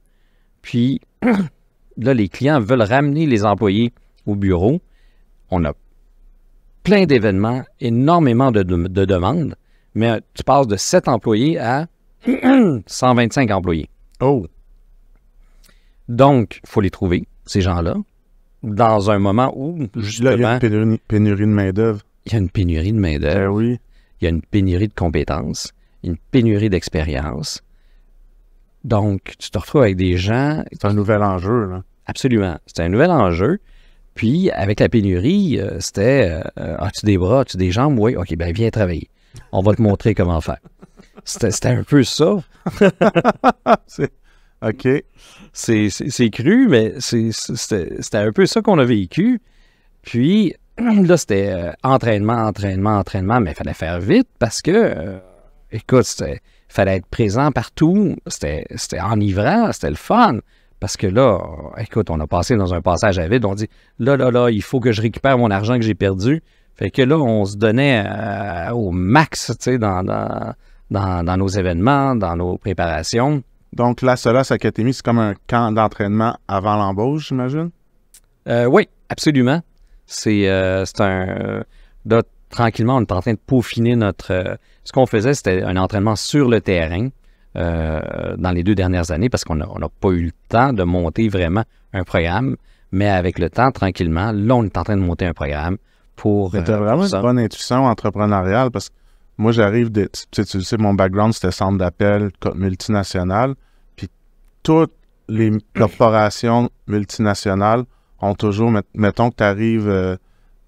Puis <clears throat> là, les clients veulent ramener les employés au bureau. On a plein d'événements, énormément de, demandes, mais tu passes de 7 employés à 125 <clears throat> employés. Oh! Donc, il faut les trouver, ces gens-là dans un moment où, justement... Là, il y a une pénurie, de main-d'œuvre. Il y a une pénurie de main-d'œuvre. Ben oui. Il y a une pénurie de compétences, une pénurie d'expérience. Donc, tu te retrouves avec des gens. C'est un nouvel enjeu, là. Absolument. C'est un nouvel enjeu. Puis, avec la pénurie, euh, c'était euh, euh, As-tu ah, des bras, as-tu des jambes Oui, OK, ben viens travailler. On va te montrer comment faire. C'était un peu ça. <laughs> OK. C'est cru, mais c'était un peu ça qu'on a vécu. Puis <clears throat> là, c'était euh, entraînement, entraînement, entraînement, mais il fallait faire vite parce que, euh, écoute, il fallait être présent partout. C'était enivrant, c'était le fun. Parce que là, écoute, on a passé dans un passage à vide. On dit, là, là, là, il faut que je récupère mon argent que j'ai perdu. Fait que là, on se donnait euh, au max, tu sais, dans nos événements, dans nos préparations. Donc, la Solace Academy, c'est comme un camp d'entraînement avant l'embauche, j'imagine? Euh, oui, absolument. C'est euh, un. Euh, là, tranquillement, on est en train de peaufiner notre. ce qu'on faisait, c'était un entraînement sur le terrain dans les deux dernières années parce qu'on n'a pas eu le temps de monter vraiment un programme. Mais avec le temps, tranquillement, là, on est en train de monter un programme pour. C'était vraiment une bonne intuition entrepreneuriale parce que moi, j'arrive de. Tu sais, mon background, c'était centre d'appel multinational. Puis toutes les corporations multinationales ont toujours. Mettons que tu arrives euh,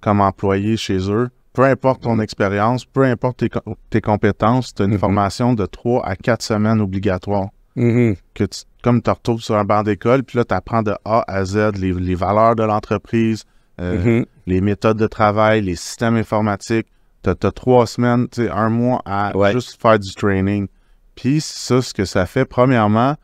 comme employé chez eux. Peu importe ton expérience, peu importe tes, compétences, tu as une mm-hmm. formation de trois à quatre semaines obligatoire. Mm-hmm. que tu, comme tu retrouves sur un banc d'école, puis là, tu apprends de A à Z les, valeurs de l'entreprise, euh, mm-hmm. les méthodes de travail, les systèmes informatiques, t'as as trois semaines, un mois à juste faire du training. Puis ça, ce que ça fait, premièrement,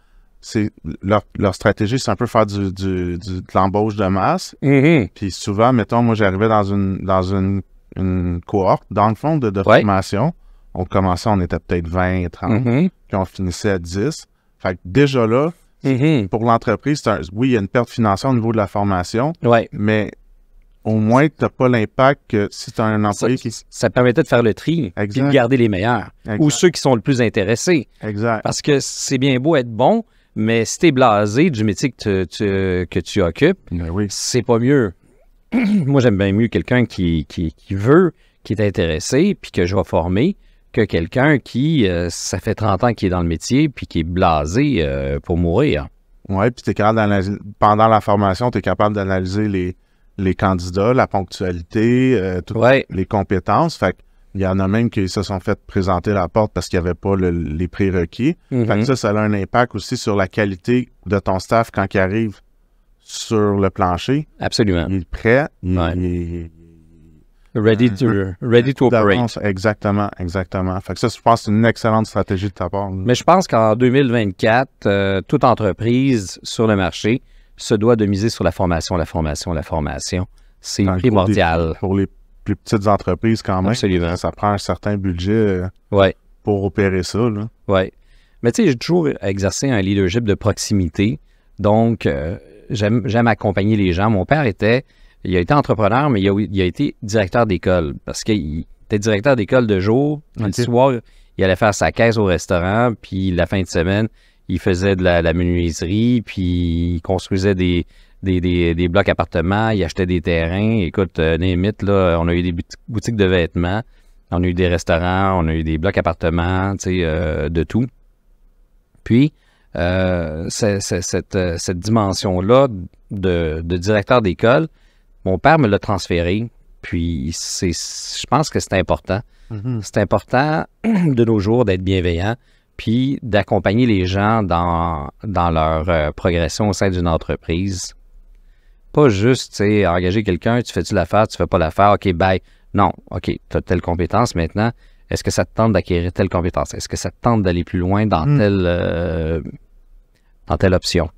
c'est leur, stratégie, c'est un peu faire du, du, de l'embauche de masse. Mm-hmm. Puis souvent, mettons, moi, j'arrivais dans une dans une, une, cohorte, dans le fond, de, formation. On commençait, on était peut-être 20, 30, mm-hmm. puis on finissait à 10. Fait que déjà là, pour mm-hmm. pour l'entreprise, oui, il y a une perte financière au niveau de la formation, ouais. mais au moins, tu n'as pas l'impact que si tu as un employé qui. Ça permettait de faire le tri et de garder les meilleurs ou ceux qui sont le plus intéressés. Exact. Parce que c'est bien beau être bon, mais si tu es blasé du métier que tu, occupes, ben c'est pas mieux. <clears throat> Moi, j'aime bien mieux quelqu'un qui, qui, veut, qui est intéressé, puis que je vais former, que quelqu'un qui, euh, ça fait 30 ans qu'il est dans le métier, puis qui est blasé euh, pour mourir. Oui, puis capable pendant la formation, tu es capable d'analyser les les candidats, la ponctualité, euh, les compétences. Fait il y en a même qui se sont fait présenter la porte parce qu'il n'y avait pas les prérequis. Mm-hmm. Fait que ça, ça a un impact aussi sur la qualité de ton staff quand il arrive sur le plancher. Absolument. Il est prêt. Il, Ready to, operate. Exactement, exactement. Fait que ça, je pense c'est une excellente stratégie de ta part. Mais je pense qu'en 2024, euh, toute entreprise sur le marché se doit de miser sur la formation, la formation, la formation. C'est primordial. pour les plus petites entreprises, quand même, hein, ça prend un certain budget euh, pour opérer ça. Oui. Mais tu sais, j'ai toujours exercé un leadership de proximité. Donc, euh, j'aime accompagner les gens. Mon père était, il a été entrepreneur, mais il a, été directeur d'école parce qu'il était directeur d'école de jour. Le soir, il allait faire sa caisse au restaurant, puis la fin de semaine, il faisait de la, menuiserie, puis il construisait des, des, blocs appartements, il achetait des terrains. Écoute, euh, Némit, là, on a eu des boutiques de vêtements, on a eu des restaurants, on a eu des blocs appartements, tu sais, euh, de tout. Puis, euh, cette, dimension-là de, directeur d'école, mon père me l'a transféré. Puis, c'est, je pense que c'est important. Mm-hmm. C'est important <clears throat> de nos jours d'être bienveillant, puis d'accompagner les gens dans, dans leur euh, progression au sein d'une entreprise. Pas juste, tu sais, engager quelqu'un, tu fais-tu l'affaire, tu fais pas l'affaire, OK, bye. Non, OK, tu as telle compétence maintenant. Est-ce que ça te tente d'acquérir telle compétence? Est-ce que ça te tente d'aller plus loin dans, hmm. telle, euh, dans telle option?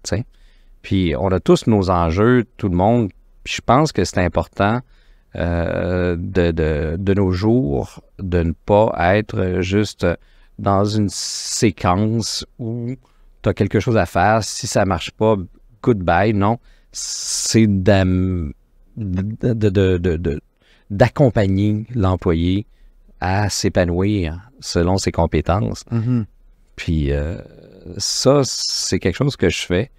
Puis on a tous nos enjeux, tout le monde. je pense que c'est important euh, de, de, nos jours de ne pas être juste dans une séquence où tu as quelque chose à faire. Si ça marche pas, goodbye. Non, c'est d'accompagner de, l'employé à s'épanouir selon ses compétences. Mm-hmm. Puis euh, ça, c'est quelque chose que je fais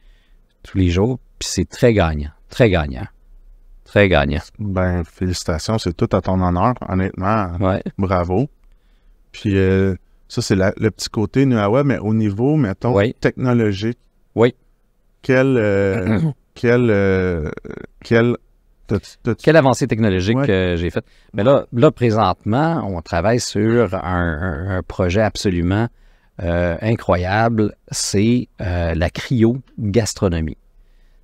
tous les jours, puis c'est très gagnant, très gagnant. Très gagnant. Ben, félicitations, c'est tout à ton honneur, honnêtement. Bravo. Puis euh, ça, c'est le petit côté Nuawa, mais au niveau, mettons, technologique. Oui. Quel, euh, <clears throat> quel, euh, Quelle avancée technologique que euh, j'ai faite. Mais là, là, présentement, on travaille sur un, projet absolument incroyable. C'est la cryogastronomie.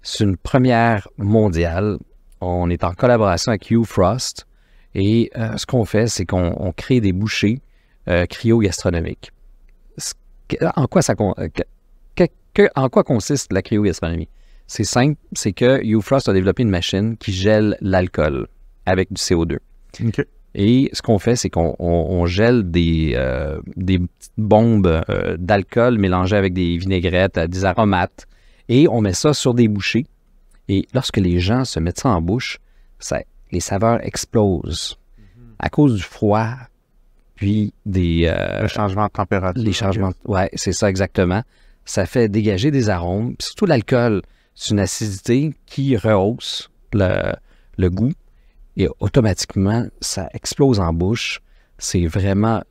C'est une première mondiale. On est en collaboration avec Hugh Frost. Et ce qu'on fait, c'est qu'on crée des bouchées euh, cryo-gastronomique. En quoi, ça, euh, en quoi consiste la cryogastronomie? C'est simple, c'est que Ufrost a développé une machine qui gèle l'alcool avec du CO2. Et ce qu'on fait, c'est qu'on gèle euh, des, petites bombes d'alcool mélangées avec des vinaigrettes, des aromates, et on met ça sur des bouchées. Et lorsque les gens se mettent ça en bouche, les saveurs explosent. Mhm. À cause du froid, puis des... Euh, le de température. Les changements, ouais, c'est ça exactement. Ça fait dégager des arômes. Puis surtout l'alcool, c'est une acidité qui rehausse le, goût et automatiquement, ça explose en bouche. C'est vraiment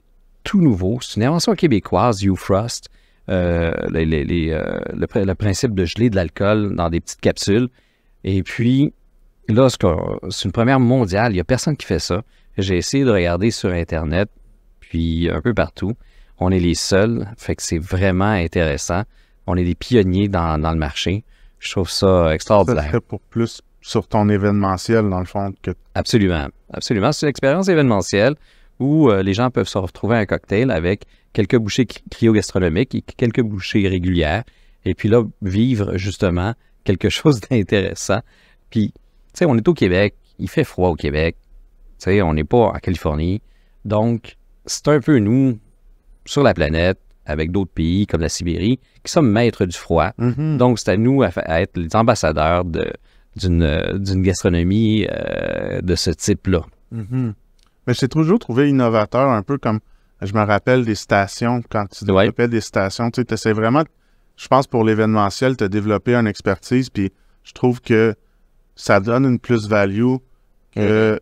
tout nouveau. C'est une invention québécoise, You frost euh, les, euh, le, le, principe de geler de l'alcool dans des petites capsules. Et puis, là, c'est une première mondiale. Il n'y a personne qui fait ça. J'ai essayé de regarder sur Internet un peu partout. On est les seuls, fait que c'est vraiment intéressant. On est des pionniers dans, le marché. Je trouve ça extraordinaire. Ça pour plus sur ton événementiel, dans le fond. Que... Absolument. Absolument. C'est une expérience événementielle où euh, les gens peuvent se retrouver un cocktail avec quelques bouchées cryogastronomiques et quelques bouchées régulières. Et puis là, vivre justement quelque <laughs> chose d'intéressant. Puis, tu sais, on est au Québec. Il fait froid au Québec. Tu sais, on n'est pas en Californie. Donc, c'est un peu nous, sur la planète, avec d'autres pays comme la Sibérie, qui sommes maîtres du froid. Mm-hmm. Donc, c'est à nous à, être les ambassadeurs d'une gastronomie euh, de ce type-là. Mm-hmm. Mais je Mais toujours trouvé innovateur, un peu comme, je me rappelle des stations, quand tu développais des stations, tu sais, essaies vraiment, je pense pour l'événementiel, tu développer développé une expertise, puis je trouve que ça donne une plus-value que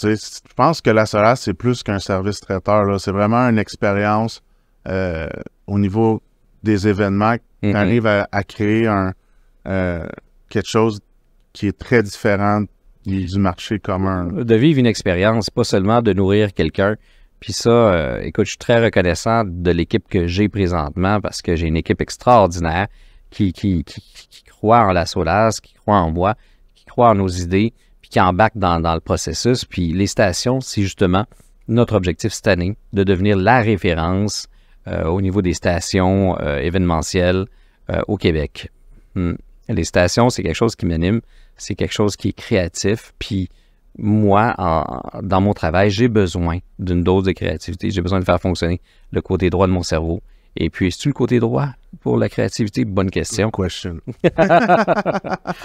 je pense que la solace, c'est plus qu'un service traiteur. C'est vraiment une expérience euh, au niveau des événements. qui mm-hmm. arrive à, créer euh, quelque chose qui est très différent du marché commun. De vivre une expérience, pas seulement de nourrir quelqu'un. Puis ça, euh, écoute, je suis très reconnaissant de l'équipe que j'ai présentement parce que j'ai une équipe extraordinaire qui, croit en la solace, qui croit en moi, qui croit en nos idées qui embarquent dans, le processus. Puis les stations, c'est justement notre objectif cette année de devenir la référence euh, au niveau des stations euh, événementielles euh, au Québec. Hmm. Les stations, c'est quelque chose qui m'anime, c'est quelque chose qui est créatif. Puis moi, dans mon travail, j'ai besoin d'une dose de créativité. J'ai besoin de faire fonctionner le côté droit de mon cerveau. Et puis, est-ce le côté droit pour la créativité? Bonne Question. <laughs>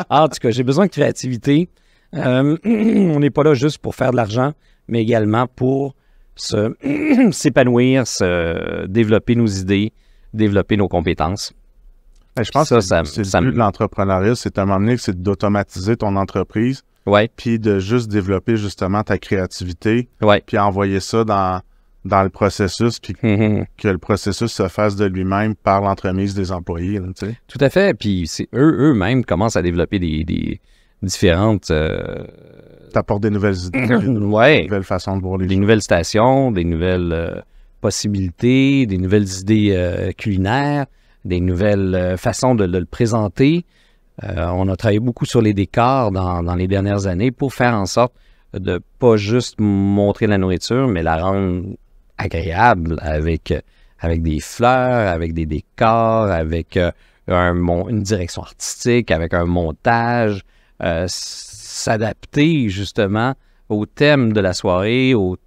en tout cas, j'ai besoin de créativité euh, <clears throat> on n'est pas là juste pour faire de l'argent, mais également pour <clears throat> s'épanouir, se, développer nos idées, développer nos compétences. Ben, je pense que c'est le but de l'entrepreneuriat, c'est à un moment donné, c'est d'automatiser ton entreprise, puis de juste développer justement ta créativité, puis envoyer ça dans, dans le processus, puis mm-hmm. que le processus se fasse de lui-même par l'entremise des employés. Tout à fait, puis eux-mêmes commencent à développer des, des différentes. Euh, T'apportes des nouvelles <laughs> idées, des nouvelles façons de voir les Des nouvelles stations, des nouvelles euh, possibilités, des nouvelles idées euh, culinaires, des nouvelles façons de, de, le présenter. on a travaillé beaucoup sur les décors dans, dans, les dernières années pour faire en sorte de pas juste montrer la nourriture, mais la rendre agréable avec, avec des fleurs, avec des décors, avec un, une direction artistique, avec un montage. Euh, s'adapter justement au thème de la soirée, au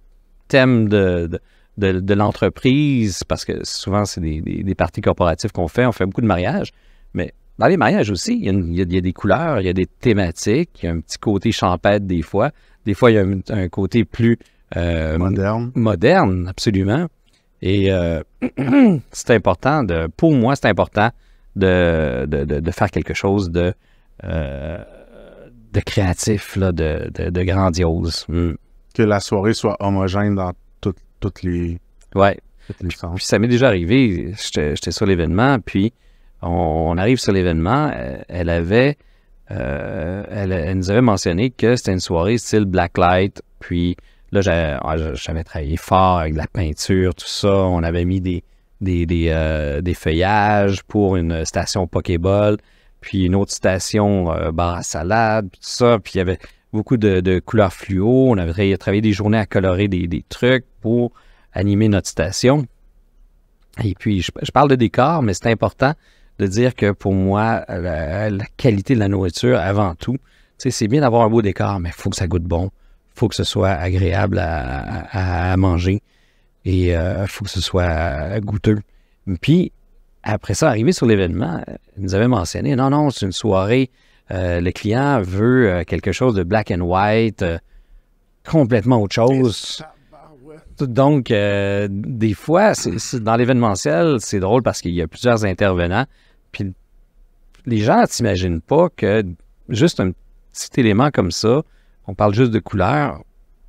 thème de, de l'entreprise, parce que souvent, c'est des, des, parties corporatives qu'on fait. On fait beaucoup de mariages. Mais dans les mariages aussi, il y, a des couleurs, il y a des thématiques, il y a un petit côté champêtre des fois. Des fois, il y a un, côté plus euh, moderne. Moderne, absolument. Et euh, <clears throat> c'est important, de, pour moi, c'est important de, de, faire quelque chose de de créatif, de, grandiose. Que la soirée soit homogène dans toutes les. Ouais. puis, ça m'est déjà arrivé. J'étais sur l'événement, puis on, arrive sur l'événement. Euh, elle avait. Euh, elle, nous avait mentionné que c'était une soirée style blacklight. Puis là, ah, j'avais travaillé fort avec de la peinture, tout ça. On avait mis des, des, des euh, feuillages pour une station Pokéball puis une autre station euh, bar à salade, tout ça. Puis il y avait beaucoup de, couleurs fluo. On avait travaillé des journées à colorer des, trucs pour animer notre station. Et puis, je, parle de décor, mais c'est important de dire que pour moi, la, qualité de la nourriture, avant tout, c'est bien d'avoir un beau décor, mais il faut que ça goûte bon. Il faut que ce soit agréable à, manger. Et il euh, faut que ce soit goûteux. Puis, après ça, arrivé sur l'événement, euh, il nous avait mentionné non, non, c'est une soirée, euh, le client veut euh, quelque chose de black and white, complètement autre chose. Donc, des fois, dans l'événementiel, c'est drôle parce qu'il y a plusieurs intervenants. Puis les gens ne pas que juste un petit élément comme ça, on parle juste de couleur,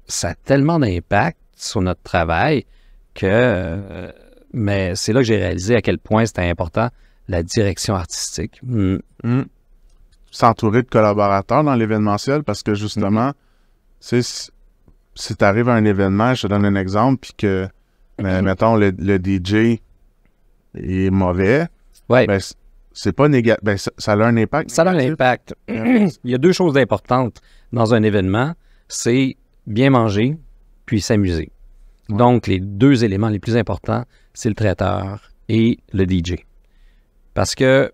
ça a tellement d'impact sur notre travail que mais c'est là que j'ai réalisé à quel point c'était important la direction artistique. Mm. Mm. S'entourer de collaborateurs dans l'événementiel parce que justement, mm-hmm. si, tu arrives à un événement, je te donne un exemple, puis que, mm-hmm. mettons, le, DJ est mauvais, Ben, c'est pas négatif. Ben, ça, a un impact. Ça a un impact. Mm. Il y a deux choses importantes dans un événement c'est bien manger puis s'amuser. Donc, les deux éléments les plus importants, c'est le traiteur et le DJ. Parce que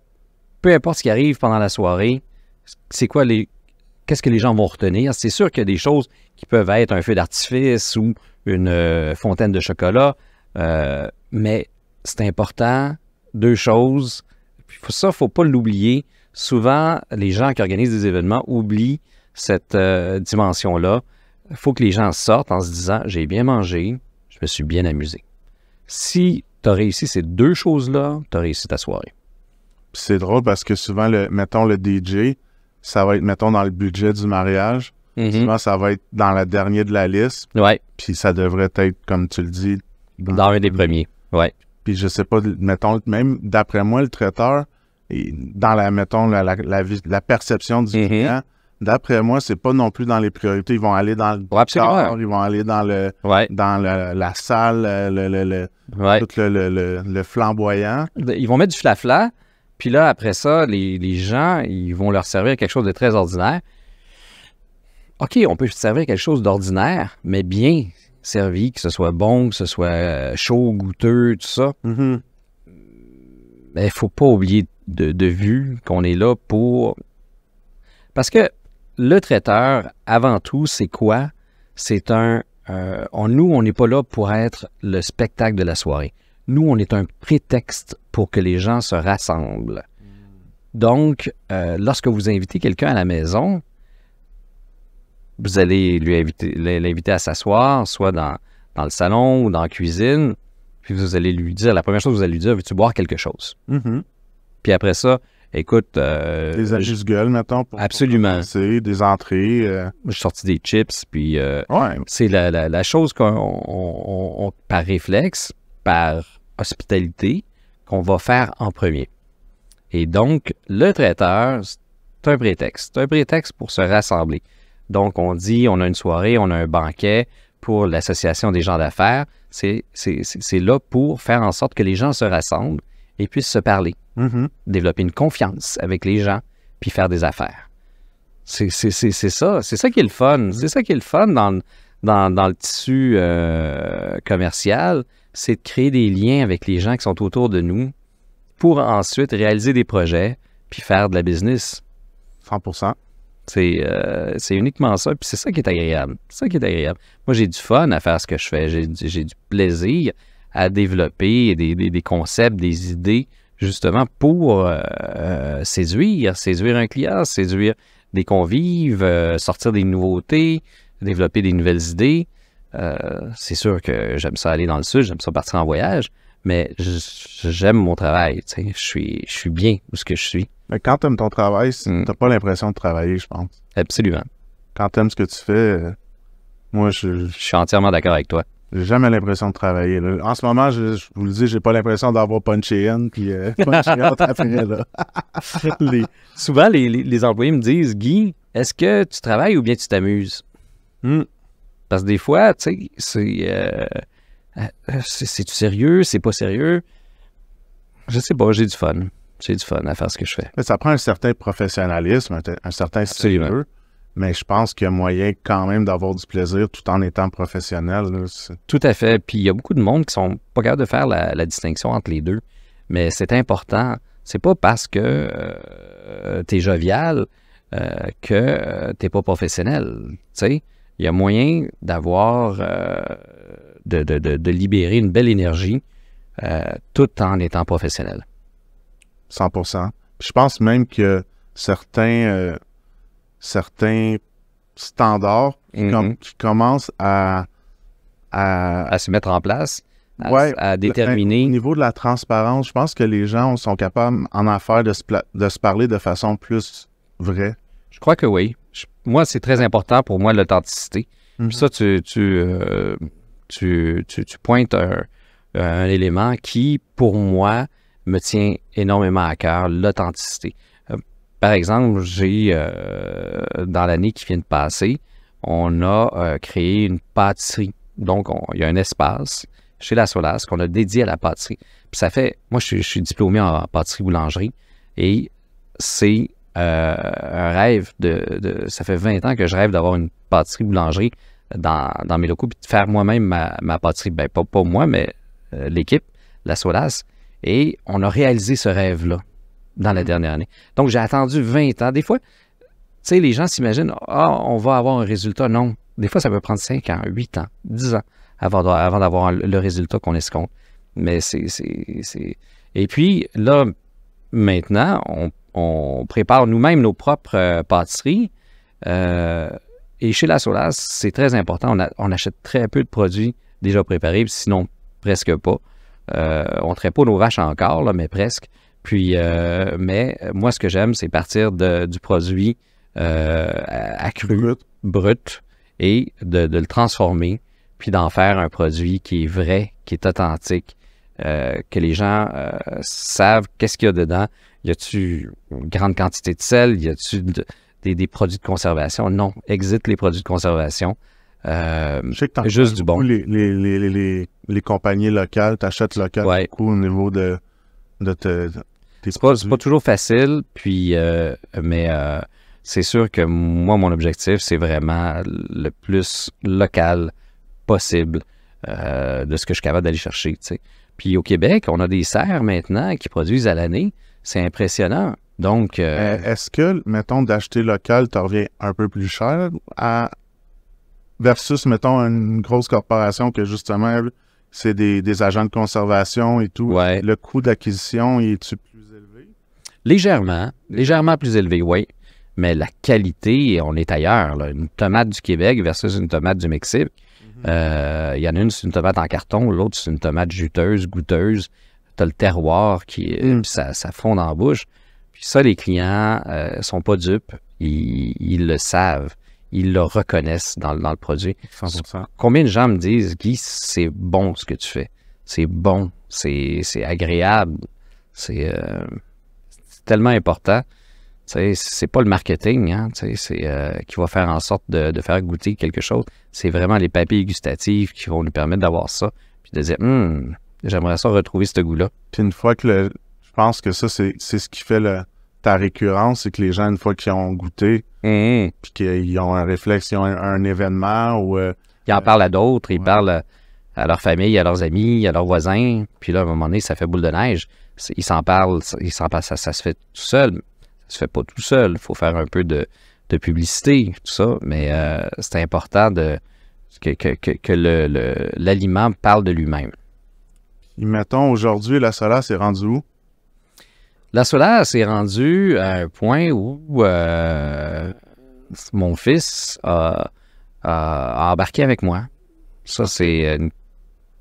peu importe ce qui arrive pendant la soirée, c'est quoi les. Qu'est-ce que les gens vont retenir? C'est sûr qu'il y a des choses qui peuvent être un feu d'artifice ou une euh, fontaine de chocolat, euh, mais c'est important. Deux choses. Ça, il ne faut pas l'oublier. Souvent, les gens qui organisent des événements oublient cette euh, dimension-là. Il faut que les gens sortent en se disant J'ai bien mangé, je me suis bien amusé. Si tu as réussi ces deux choses-là, tu as réussi ta soirée. C'est drôle parce que souvent, le, mettons le DJ, ça va être, mettons, dans le budget du mariage. Mhm. Souvent, ça va être dans la dernière de la liste. Ouais. Puis ça devrait être, comme tu le dis, dans, dans un des premiers. Ouais. Puis je sais pas, mettons, même d'après moi, le traiteur, dans la, mettons, la, la, perception du mhm. client, D'après moi, c'est pas non plus dans les priorités. Ils vont aller dans le corps, ils vont aller dans le dans la salle, euh, le, le, le tout le, flamboyant. Ils vont mettre du flafla, puis là, après ça, les, gens, ils vont leur servir quelque chose de très ordinaire. OK, on peut servir quelque chose d'ordinaire, mais bien servi, que ce soit bon, que ce soit euh, chaud, goûteux, tout ça. Mm-hmm. Mais il faut pas oublier de vue qu'on est là pour... Parce que le traiteur, avant tout, c'est quoi? C'est un... Euh, nous, on n'est pas là pour être le spectacle de la soirée. Nous, on est un prétexte pour que les gens se rassemblent. Donc, euh, lorsque vous invitez quelqu'un à la maison, vous allez lui inviter, l'inviter à s'asseoir, soit dans, le salon ou dans la cuisine, puis vous allez lui dire, la première chose que vous allez lui dire, veux-tu boire quelque chose? Mm-hmm. Puis après ça, Écoute. les euh, des gueule gueule, mettons. Pour, absolument. C'est des entrées. J'ai euh. sorti des chips, puis. Euh, c'est la, chose qu'on, par réflexe, par hospitalité, qu'on va faire en premier. Et donc, le traiteur, c'est un prétexte. C'est un prétexte pour se rassembler. Donc, on dit, on a une soirée, on a un banquet pour l'association des gens d'affaires. c'est là pour faire en sorte que les gens se rassemblent et puissent se parler, mm-hmm. développer une confiance avec les gens, puis faire des affaires. C'est ça, c'est ça qui est le fun. Mm-hmm. C'est ça qui est le fun dans, dans, dans le tissu euh, commercial, c'est de créer des liens avec les gens qui sont autour de nous pour ensuite réaliser des projets, puis faire de la business. 100 c'est, euh, uniquement ça. Puis c'est ça qui est agréable. C'est ça qui est agréable. Moi, j'ai du fun à faire ce que je fais. J'ai, du plaisir à développer des, concepts, des idées, justement pour euh, euh, séduire, séduire un client, séduire des convives, euh, sortir des nouveautés, développer des nouvelles idées. c'est sûr que j'aime ça aller dans le sud, j'aime ça partir en voyage, mais j'aime mon travail. Je suis, je suis bien où ce que je suis. quand tu aimes ton travail, tu n'as mm. pas l'impression de travailler, je pense. Absolument. Quand tu aimes ce que tu fais, moi, je... Je suis entièrement d'accord avec toi. J'ai jamais l'impression de travailler. En ce moment, je, vous le dis, j'ai pas l'impression d'avoir punché in puis euh, <laughs> punché après. Là. <laughs> souvent, les, employés me disent Guy, est-ce que tu travailles ou bien tu t'amuses hmm. Parce que des fois, tu sais, euh, euh, c'est. c'est-tu sérieux C'est pas sérieux Je sais pas, j'ai du fun. J'ai du fun à faire ce que je fais. ça prend un certain professionnalisme, un, certain style mais je pense qu'il y a moyen quand même d'avoir du plaisir tout en étant professionnel. Tout à fait. Puis il y a beaucoup de monde qui sont pas capables de faire la, distinction entre les deux. Mais c'est important. C'est pas parce que euh, tu es jovial euh, que n'es euh, pas professionnel. Tu sais, Il y a moyen d'avoir euh, de, de, libérer une belle énergie tout en étant professionnel. 100 Je pense même que certains certains standards qui, mm-hmm. commencent à, à, se mettre en place, à, ben, déterminer. Au niveau de la transparence, je pense que les gens sont capables en affaires de se, parler de façon plus vraie. Je crois que oui. moi, c'est très important pour moi l'authenticité. Mm-hmm. Ça, euh, tu, tu, pointes un, euh, un, élément qui, pour moi, me tient énormément à cœur, l'authenticité. Par exemple, j'ai, euh, dans l'année qui vient de passer, on a euh, créé une pâtisserie. Donc, il y a un espace chez la Solace qu'on a dédié à la pâtisserie. Puis ça fait, moi, je, suis diplômé en pâtisserie-boulangerie et c'est euh, un rêve de, Ça fait 20 ans que je rêve d'avoir une pâtisserie-boulangerie dans, dans, mes locaux et de faire moi-même ma, ma, pâtisserie. Ben pas, pas moi, mais l'équipe, la Solace. Et on a réalisé ce rêve-là dans la mm. dernière année. Donc, j'ai attendu 20 ans. Des fois, tu sais, les gens s'imaginent, ah, on va avoir un résultat. Non. Des fois, ça peut prendre 5 ans, 8 ans, 10 ans avant, d'avoir le résultat qu'on escompte. Mais c'est, Et puis, là, maintenant, on, prépare nous-mêmes nos propres euh, pâtisseries. Euh, et chez La Solace, c'est très important. On, achète très peu de produits déjà préparés, sinon presque pas. Euh, on ne traite pas nos vaches encore, mais presque. Puis, euh, mais euh, moi, ce que j'aime, c'est partir du produit euh, accru, brut. et de, le transformer, puis d'en faire un produit qui est vrai, qui est authentique, que les gens savent qu'est-ce qu'il y a dedans. Y a-tu une grande quantité de sel? Y a-tu des, produits de conservation? Non, exit les produits de conservation. je sais que juste du bon. Les, compagnies locales, t'achètes local beaucoup au niveau de, de, c'est pas, toujours facile, puis, euh, mais euh, c'est sûr que moi, mon objectif, c'est vraiment le plus local possible euh, de ce que je suis capable d'aller chercher. Puis au Québec, on a des serres maintenant qui produisent à l'année. C'est impressionnant. Donc. Est-ce que, mettons, d'acheter local, tu reviens un peu plus cher à... versus, mettons, une grosse corporation que justement c'est des, agents de conservation et tout. Le coût d'acquisition, est-tu Légèrement, légèrement plus élevé, oui. Mais la qualité, on est ailleurs. Une tomate du Québec versus une tomate du Mexique. Mm-hmm. Euh, il y en a une, c'est une tomate en carton, l'autre, c'est une tomate juteuse, goûteuse. Tu as le terroir qui euh, mm. ça, ça fond en bouche. Puis ça, les clients euh, sont pas dupes. Ils, le savent. Ils le reconnaissent dans, le produit. Combien de gens me disent, Guy, c'est bon ce que tu fais. C'est bon. C'est agréable. C'est tellement important. C'est pas le marketing hein, euh, qui va faire en sorte de, faire goûter quelque chose. C'est vraiment les papilles gustatives qui vont nous permettre d'avoir ça. Puis de dire, hum, j'aimerais ça retrouver ce goût-là. Puis une fois que je pense que ça, c'est ce qui fait ta récurrence, c'est que les gens, une fois qu'ils ont goûté, mmh. puis qu'ils ont un réflexe, ils ont un, événement ou. Euh, ils en euh, parlent à d'autres, ils parlent à leur famille, à leurs amis, à leurs voisins. Puis là, à un moment donné, ça fait boule de neige. Ils s'en parlent, ils s'en parlent, ça, se fait tout seul. Ça se fait pas tout seul. Il faut faire un peu de, publicité, tout ça. Mais euh, c'est important de, que, l'aliment parle de lui-même. Mettons, aujourd'hui, la Sola s'est rendue où? La Sola s'est rendue à un point où euh, mon fils a, a embarqué avec moi. Ça, c'est une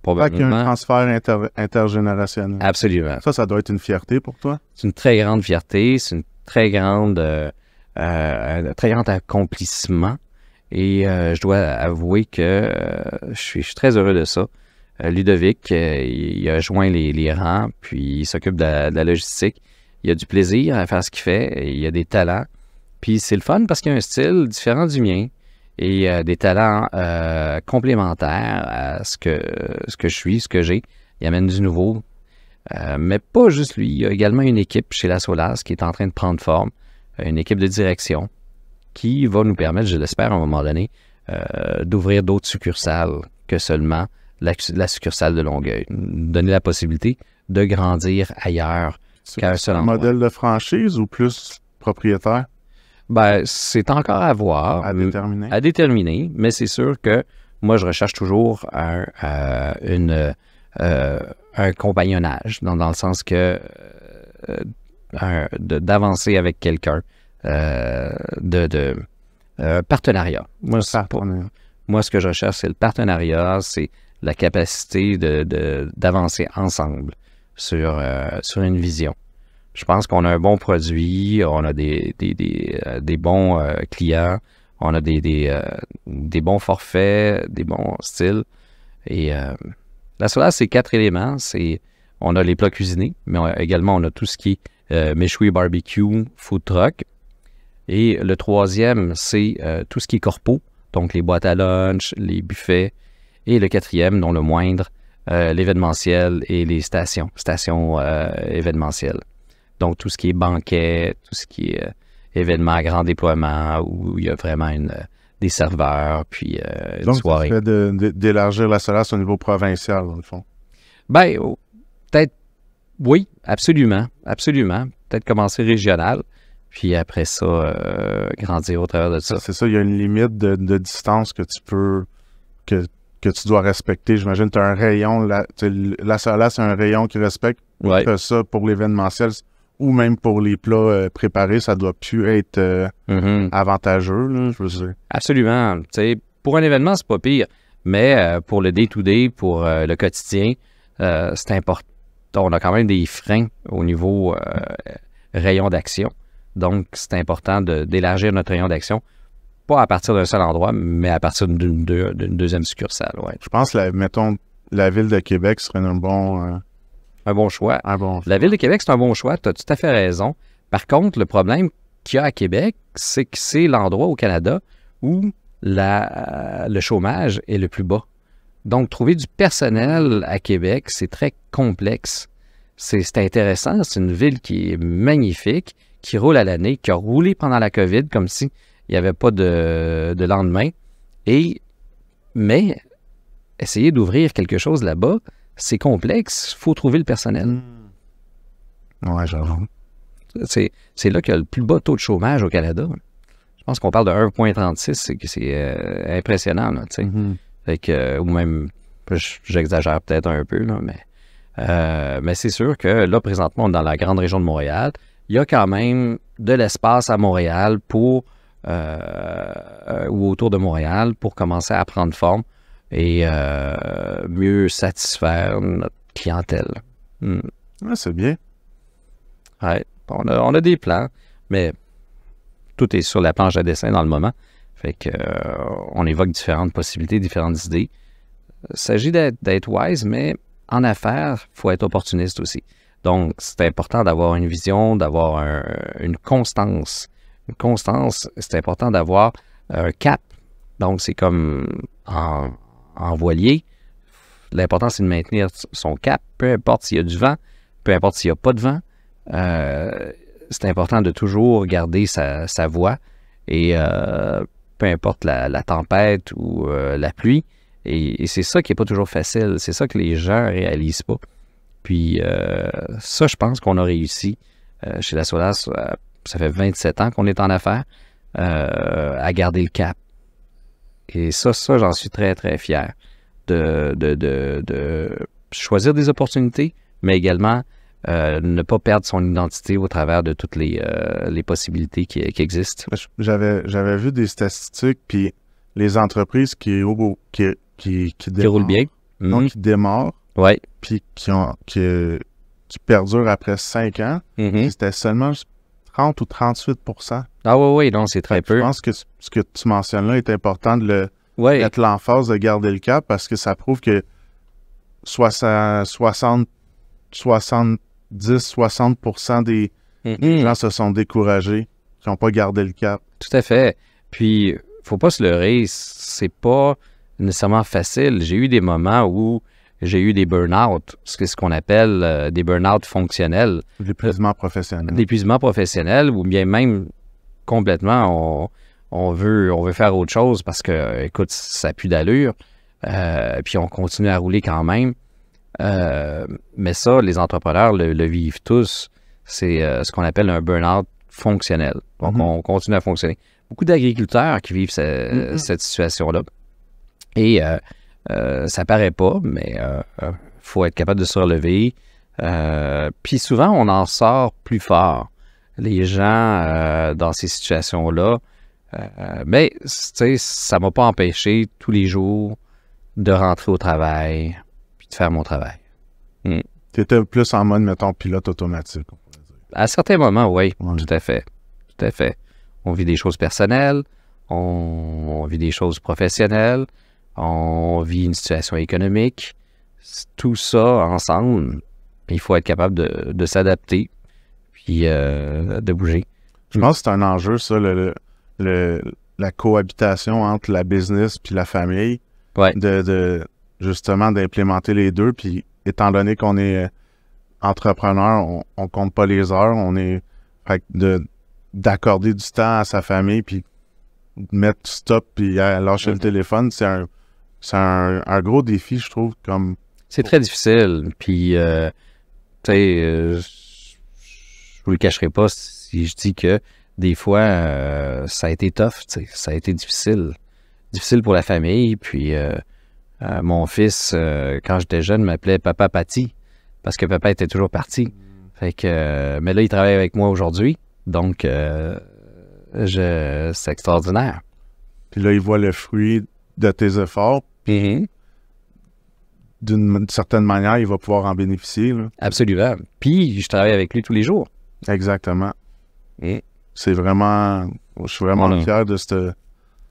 Probablement. un transfert intergénérationnel. Absolument. Ça, ça doit être une fierté pour toi? C'est une très grande fierté, c'est une très grande, euh, euh, très grand accomplissement. Et euh, je dois avouer que je suis, très heureux de ça. Ludovic, il a joint les, rangs, puis il s'occupe de, de, la logistique. Il a du plaisir à faire ce qu'il fait, il a des talents. Puis c'est le fun parce qu'il a un style différent du mien et euh, des talents euh, complémentaires à ce que, ce que je suis, ce que j'ai. Il amène du nouveau. Euh, mais pas juste lui. Il y a également une équipe chez la Solas qui est en train de prendre forme, une équipe de direction qui va nous permettre, je l'espère, à un moment donné, d'ouvrir d'autres succursales que seulement la, succursale de Longueuil. Donner la possibilité de grandir ailleurs qu'à un seul un modèle de franchise ou plus propriétaire? Ben, c'est encore à voir. À déterminer. mais c'est sûr que moi, je recherche toujours un, euh, une, euh, un compagnonnage, dans, le sens que euh, d'avancer avec quelqu'un, de, de partenariat. Moi, partenariat. moi, ce que je recherche, c'est le partenariat, c'est la capacité d'avancer de, d'avancer ensemble sur, sur une vision. Je pense qu'on a un bon produit, on a des, euh, bons euh, clients, on a euh, des, bons forfaits, des bons styles. Et la c'est quatre éléments. C'est on a les plats cuisinés, mais également on a tout ce qui est méchoui barbecue, food truck. Et le troisième, c'est tout ce qui est corpo, donc les boîtes à lunch, les buffets. Et le quatrième, dont le moindre, l'événementiel et les stations, stations événementielles. Donc, tout ce qui est banquet, tout ce qui est euh, événement à grand déploiement, où il y a vraiment euh, des serveurs, puis euh, Donc, soirée. Donc, d'élargir la SOLAS au niveau provincial, dans le fond. Ben, oh, peut-être, oui, absolument, absolument. Peut-être commencer régional, puis après ça, euh, grandir au travers de ça. C'est ça, il y a une limite de, distance que tu peux, que, tu dois respecter. J'imagine, tu as un rayon, la, la est un rayon qui respecte. ça pour l'événementiel ou même pour les plats euh, préparés, ça doit plus être euh, mm-hmm. avantageux, je veux dire. Absolument. pour un événement, c'est pas pire, mais euh, pour le day-to-day, pour le quotidien, c'est important. On a quand même des freins au niveau rayon d'action. Donc, c'est important d'élargir notre rayon d'action, pas à partir d'un seul endroit, mais à partir d'une deuxième succursale. Ouais. Je pense, la, mettons, la ville de Québec serait un bon un bon choix. bon La Ville de Québec, c'est un bon choix. Tu as tout à fait raison. Par contre, le problème qu'il y a à Québec, c'est que c'est l'endroit au Canada où euh, le chômage est le plus bas. Donc, trouver du personnel à Québec, c'est très complexe. C'est intéressant. C'est une ville qui est magnifique, qui roule à l'année, qui a roulé pendant la COVID comme s'il n'y avait pas de, de lendemain. Et, mais essayer d'ouvrir quelque chose là-bas, c'est complexe, il faut trouver le personnel. Hmm. Ouais, j'avoue. C'est, là qu'il y a le plus bas taux de chômage au Canada. Je pense qu'on parle de 1,36, c'est, impressionnant, ou même, j'exagère peut-être un peu, mais, euh, mais c'est sûr que là, présentement, on est dans la grande région de Montréal. Il y a quand même de l'espace à Montréal pour, euh, euh, ou autour de Montréal pour commencer à prendre forme et euh, mieux satisfaire notre clientèle. Hmm. Ah, c'est bien. Ouais, on a, on a des plans, mais tout est sur la planche à dessin dans le moment. Fait que euh, on évoque différentes possibilités, différentes idées. Il s'agit d'être wise, mais en affaires, il faut être opportuniste aussi. Donc, c'est important d'avoir une vision, d'avoir une constance. Une constance, c'est important d'avoir un cap. Donc, c'est comme en, en voilier, l'important, c'est de maintenir son cap, peu importe s'il y a du vent, peu importe s'il n'y a pas de vent. Euh, c'est important de toujours garder sa, voix. voie et euh, peu importe la, tempête ou euh, la pluie. Et, c'est ça qui n'est pas toujours facile. C'est ça que les gens ne réalisent pas. Puis ça, je pense qu'on a réussi chez la Solas. ça fait 27 ans qu'on est en affaires à garder le cap et ça, ça, j'en suis très, très fier de, de, choisir des opportunités, mais également euh, ne pas perdre son identité au travers de toutes les, euh, possibilités qui, existent. Ben, j'avais, j'avais vu des statistiques, puis les entreprises qui, qui, qui, qui démarrent, bien. Non, mhm. qui démarrent, ouais. puis qui, ont, qui, qui perdurent après cinq ans, mhm. c'était seulement 30 ou 38 Ah oui, oui, donc c'est très peu. Je pense que ce que tu mentionnes là est important de le ouais. mettre l'emphase, de garder le cap, parce que ça prouve que 60, 60 70-60 des gens se sont découragés, qui n'ont pas gardé le cap. Tout à fait. Puis, faut pas se leurrer, c'est pas nécessairement facile. J'ai eu des moments où j'ai eu des burn-out, ce qu'on appelle euh, des burn-out fonctionnels. L'épuisement professionnel. L'épuisement professionnel, ou bien même complètement, on, veut, faire autre chose parce que, écoute, ça pue d'allure, euh, puis on continue à rouler quand même. Euh, mais ça, les entrepreneurs le, vivent tous. C'est ce qu'on appelle un burn-out fonctionnel. Donc, mhm. on continue à fonctionner. Beaucoup d'agriculteurs qui vivent mhm. cette situation-là. Et euh, ça paraît pas, mais il euh, euh, faut être capable de se relever. puis souvent, on en sort plus fort. Les gens dans ces situations-là, mais ben, ça ne m'a pas empêché tous les jours de rentrer au travail puis de faire mon travail. Mm. Tu étais plus en mode, mettons, pilote automatique. À certains moments, oui, tout à fait. On vit des choses personnelles, on vit des choses professionnelles on vit une situation économique. Tout ça ensemble, il faut être capable de, s'adapter puis euh, de bouger. Je pense que c'est un enjeu, ça, le, la cohabitation entre la business puis la famille. Ouais. De, de, justement d'implémenter les deux. Puis étant donné qu'on est euh, entrepreneur, on, compte pas les heures, on est de d'accorder du temps à sa famille puis mettre stop puis lâcher le mm-hmm. téléphone, c'est un c'est un, gros défi, je trouve, comme... C'est très difficile, puis, euh, tu sais, euh, je vous le cacherai pas si je dis que des fois, euh, ça a été tough, tu ça a été difficile. Difficile pour la famille, puis mon fils, quand j'étais jeune, m'appelait Papa Patty, parce que papa était toujours parti. Fait que, mais là, il travaille avec moi aujourd'hui, donc je, c'est extraordinaire. Puis là, il voit le fruit de tes efforts. Mhm. d'une certaine manière, il va pouvoir en bénéficier. Absolument. Puis, je travaille avec lui tous les jours. Exactement. C'est vraiment. Je suis vraiment fier de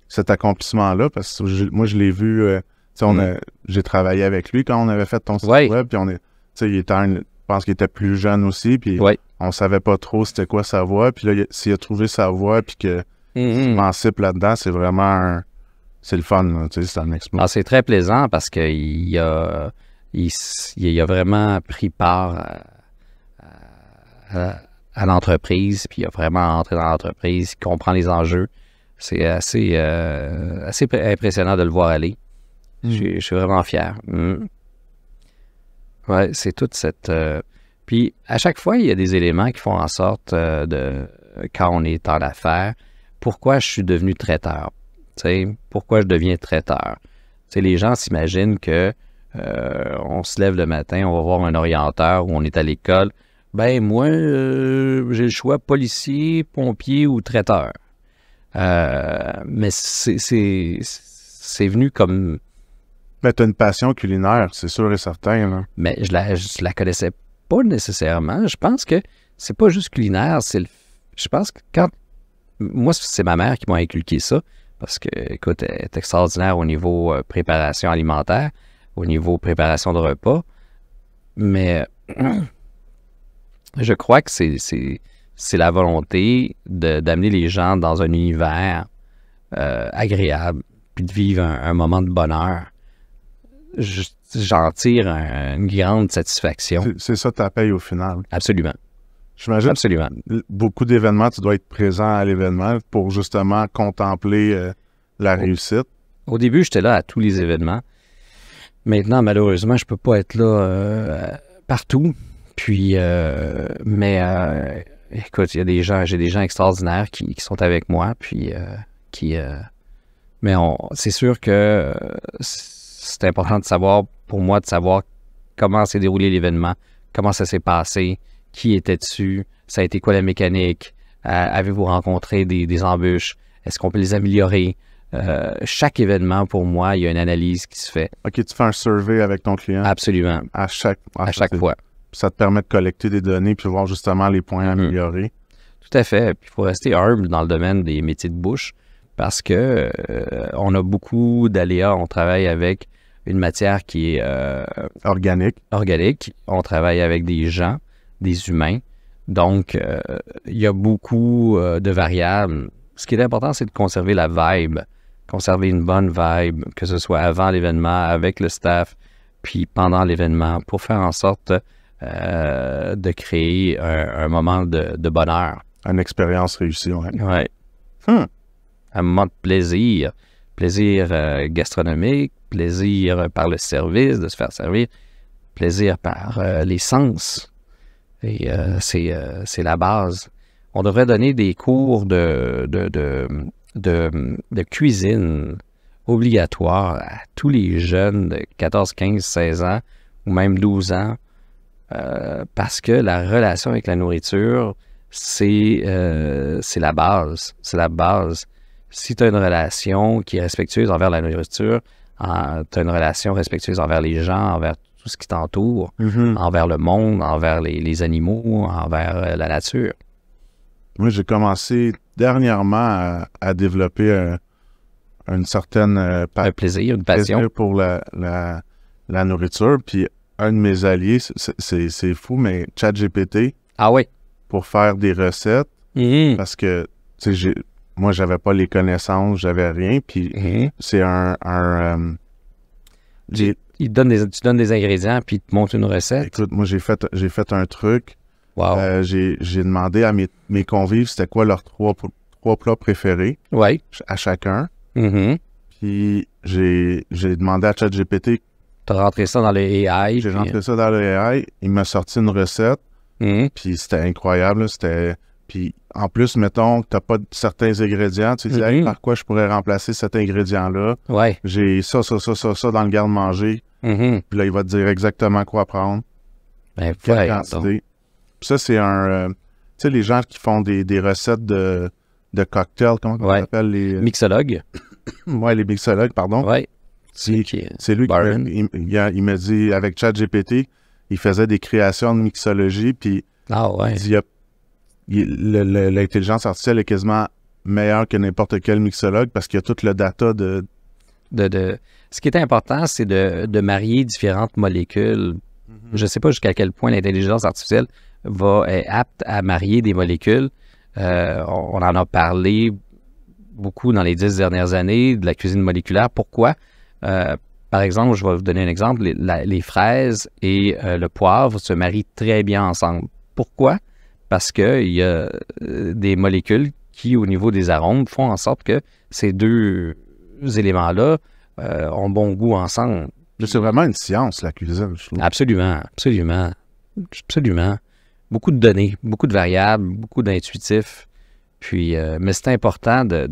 cet accomplissement-là parce que moi, je l'ai vu. Euh, on mhm. J'ai travaillé avec lui quand on avait fait ton site web. Puis, on est, il était je pense qu'il était plus jeune aussi. Puis, on on savait pas trop c'était quoi sa voix. Puis là, s'il a trouvé sa voix, puis que mm là-dedans, c'est vraiment un c'est le fun, tu sais, c'est un exploit. Ah, c'est très plaisant parce qu'il a, il, il, vraiment pris part à, l'entreprise, puis il a vraiment entré dans l'entreprise, il comprend les enjeux. C'est assez, euh, assez impressionnant de le voir aller. Hmm. Je suis vraiment fier. Oui, hmm. Ouais, c'est toute cette. Euh, puis à chaque fois, il y a des éléments qui font en sorte euh, de quand on est en affaires, pourquoi je suis devenu traiteur, pourquoi je deviens traiteur? les gens s'imaginent que euh, on se lève le matin, on va voir un orienteur ou on est à l'école. Ben moi, euh, j'ai le choix policier, pompier ou traiteur. Euh, mais c'est venu comme. Mais ben, tu as une passion culinaire, c'est sûr et certain. Mais je la, la connaissais pas nécessairement. Je pense que c'est pas juste culinaire, c'est Je pense que quand. Moi, c'est ma mère qui m'a inculqué ça parce que, écoute, elle est extraordinaire au niveau euh, préparation alimentaire, au niveau préparation de repas. Mais <clears throat> je crois que c'est la volonté d'amener les gens dans un univers euh, agréable, puis de vivre un, moment de bonheur. J'en tire une grande satisfaction. C'est ça ta paye au final. Absolument. J'imagine Absolument. beaucoup d'événements, tu dois être présent à l'événement pour justement contempler euh, la réussite. Au début, j'étais là à tous les événements. Maintenant, malheureusement, je ne peux pas être là euh, partout. Puis, euh, mais écoute, il y a des gens, j'ai des gens extraordinaires qui, sont avec moi, puis qui. mais c'est sûr que c'est important de savoir, pour moi, de savoir comment s'est déroulé l'événement, comment ça s'est passé, qui était dessus, ça a été quoi la mécanique, euh, avez-vous rencontré des, embûches, est-ce qu'on peut les améliorer. Euh, chaque événement, pour moi, il y a une analyse qui se fait. OK, tu fais un survey avec ton client. Absolument. À chaque, ah, à, chaque fois. Ça te permet de collecter des données puis voir justement les points à mm-hmm. améliorer. Tout à fait. Puis il faut rester humble dans le domaine des métiers de bouche parce que euh, on a beaucoup d'aléas. On travaille avec une matière qui est organique. Organique. On travaille avec des gens des humains. Donc, euh, il y a beaucoup euh, de variables. Ce qui est important, c'est de conserver la vibe, conserver une bonne vibe, que ce soit avant l'événement, avec le staff, puis pendant l'événement, pour faire en sorte euh, de créer un, moment de, bonheur. Une expérience réussie, hmm. Un moment de plaisir. Plaisir gastronomique, plaisir par le service, de se faire servir, plaisir par les sens. Euh, euh, c'est, la base. On devrait donner des cours de, de, de, cuisine obligatoire à tous les jeunes de 14, 15, 16 ans ou même 12 ans euh, parce que la relation avec la nourriture, c'est, la base. C'est la base. Si tu as une relation qui est respectueuse envers la nourriture, tu as une relation respectueuse envers les gens, envers ce qui t'entoure, mm-hmm. envers le monde, envers les, animaux, envers euh, la nature. Moi, j'ai commencé dernièrement à, développer une certaine euh, un plaisir, une passion pour la, nourriture. Puis un de mes alliés, c'est fou, mais ChatGPT. Ah oui. Pour faire des recettes. Mm-hmm. Parce que moi, j'avais pas les connaissances, j'avais rien. Puis mm-hmm. c'est un. un euh, donne tu donnes des ingrédients, puis il te montre une recette. Écoute, moi, j'ai fait, j'ai fait un truc. Wow. Euh, j'ai, demandé à mes, convives c'était quoi leurs trois, trois plats préférés à chacun. Mm-hmm. Puis j'ai, demandé à ChatGPT. Tu as rentré ça dans le AI. J'ai rentré euh, ça dans le AI. Il m'a sorti une recette. Mm-hmm. Puis c'était incroyable. C'était puis en plus, mettons que tu n'as pas certains ingrédients, tu te mm-hmm. par quoi je pourrais remplacer cet ingrédient-là? Ouais. J'ai ça, ça, ça, ça, ça dans le garde-manger. Mm-hmm. Puis là, il va te dire exactement quoi prendre. Ben, quelle quantité. Puis ça, c'est un. Euh, tu sais, les gens qui font des, recettes de, de cocktails, comment on appelle les. Euh, mixologues. <coughs> ouais, les mixologues, pardon. Ouais. C'est lui qui. Euh, il, me dit, avec ChatGPT, il faisait des créations de mixologie, puis. Ah ouais. Il dit, il y a l'intelligence artificielle est quasiment meilleure que n'importe quel mixologue parce qu'il y a toute le data de... de... Ce qui est important, c'est de, marier différentes molécules. Mhm. Je ne sais pas jusqu'à quel point l'intelligence artificielle va, est apte à marier des molécules. Euh, on, en a parlé beaucoup dans les dix dernières années de la cuisine moléculaire. Pourquoi? Euh, par exemple, je vais vous donner un exemple, les, fraises et euh, le poivre se marient très bien ensemble. Pourquoi? parce qu'il y a euh, des molécules qui, au niveau des arômes, font en sorte que ces deux éléments-là euh, ont bon goût ensemble. C'est vraiment une science, la cuisine, Absolument, absolument, absolument. Beaucoup de données, beaucoup de variables, beaucoup d'intuitifs. Puis, euh, mais c'est important de,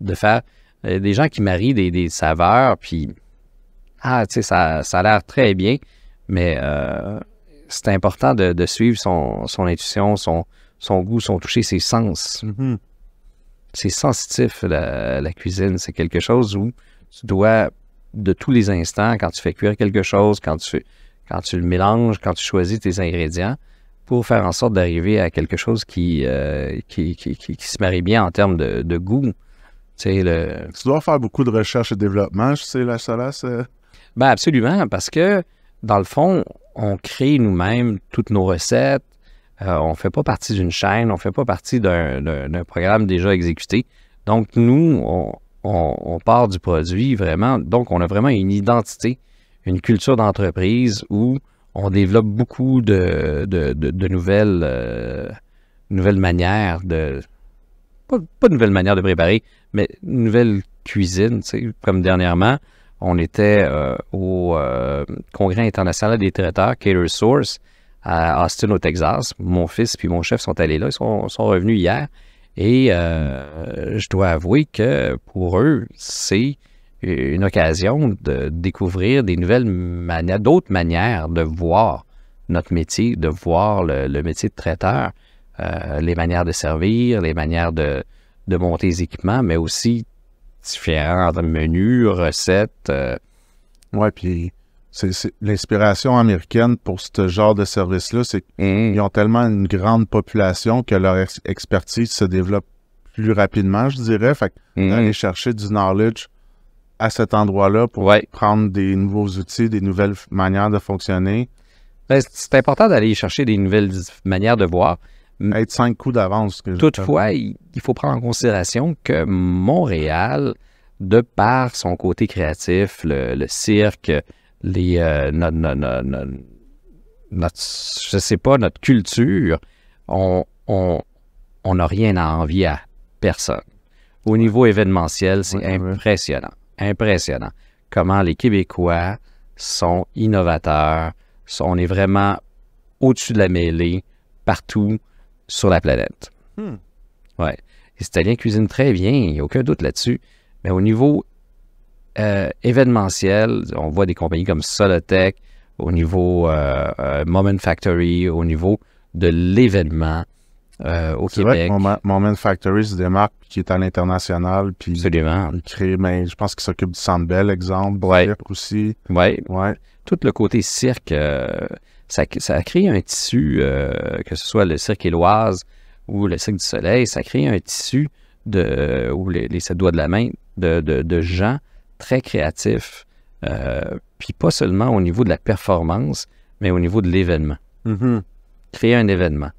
de, faire des gens qui marient des, des saveurs, puis ah, tu sais, ça, ça a l'air très bien, mais c'est important de, suivre son, intuition, son, son goût, son toucher, ses sens. Mm-hmm. C'est sensitif, la, cuisine. C'est quelque chose où tu dois, de tous les instants, quand tu fais cuire quelque chose, quand tu, quand tu le mélanges, quand tu choisis tes ingrédients, pour faire en sorte d'arriver à quelque chose qui, euh, qui, se marie bien en termes de, goût. Tu, le... dois faire beaucoup de recherche et développement, c'est la salace. Euh. Ben absolument, parce que dans le fond, on crée nous-mêmes toutes nos recettes. Euh, on ne fait pas partie d'une chaîne, on ne fait pas partie d'un programme déjà exécuté. Donc, nous, on, part du produit vraiment. Donc, on a vraiment une identité, une culture d'entreprise où on développe beaucoup de, euh, nouvelles, manières de. Pas, de nouvelles manières de préparer, mais nouvelles cuisines. comme dernièrement, on était euh, au euh, Congrès international des traiteurs, Cater Source, à Austin, au Texas. Mon fils puis mon chef sont allés là. Ils sont, sont revenus hier. Et euh, je dois avouer que pour eux, c'est une occasion de découvrir des nouvelles manières, d'autres manières de voir notre métier, de voir le, métier de traiteur, les manières de servir, les manières de, de monter les équipements, mais aussi différents menus, recettes. Euh. Ouais, puis c'est l'inspiration américaine pour ce genre de service-là, c'est qu'ils mmh. ont tellement une grande population que leur expertise se développe plus rapidement, je dirais. Fait mmh. d'aller chercher du knowledge à cet endroit-là pour prendre des nouveaux outils, des nouvelles manières de fonctionner. Ben, c'est important d'aller chercher des nouvelles manières de voir. Être cinq coups d'avance. Toutefois, il, faut prendre en considération que Montréal, de par son côté créatif, le, cirque, les, euh, notre, je sais pas, notre culture, on n'a on, rien à envier à personne. Au niveau événementiel, c'est impressionnant. Impressionnant. Comment les Québécois sont innovateurs, sont, on est vraiment au-dessus de la mêlée, partout sur la planète. Hmm. Oui. Les Italiens cuisinent très bien, il n'y a aucun doute là-dessus. Mais au niveau euh, événementiel, on voit des compagnies comme Solotech, au niveau euh, euh, Moment Factory, au niveau de l'événement au Québec. Moment, Factory, c'est des marques qui est à l'international, puis Absolument. mais ben, je pense qu'il s'occupe du Sandbell, exemple, ouais. aussi. Oui. Ouais. Tout le côté cirque ça, a crée un tissu, euh, que ce soit le cirque éloise ou le cirque du soleil, ça crée un tissu de, ou les, sept doigts de la main de, gens très créatifs. Euh, puis pas seulement au niveau de la performance, mais au niveau de l'événement. Mm-hmm. Créer un événement.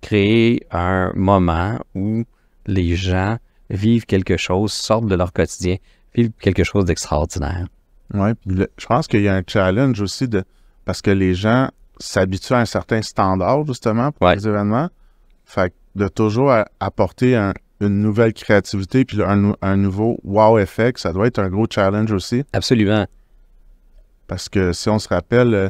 Créer un moment où les gens vivent quelque chose, sortent de leur quotidien, vivent quelque chose d'extraordinaire. Oui, je pense qu'il y a un challenge aussi de parce que les gens s'habituer à un certain standard, justement, pour les événements. Fait que de toujours apporter une nouvelle créativité puis un, nouveau wow effect, ça doit être un gros challenge aussi. Absolument. Parce que si on se rappelle, euh,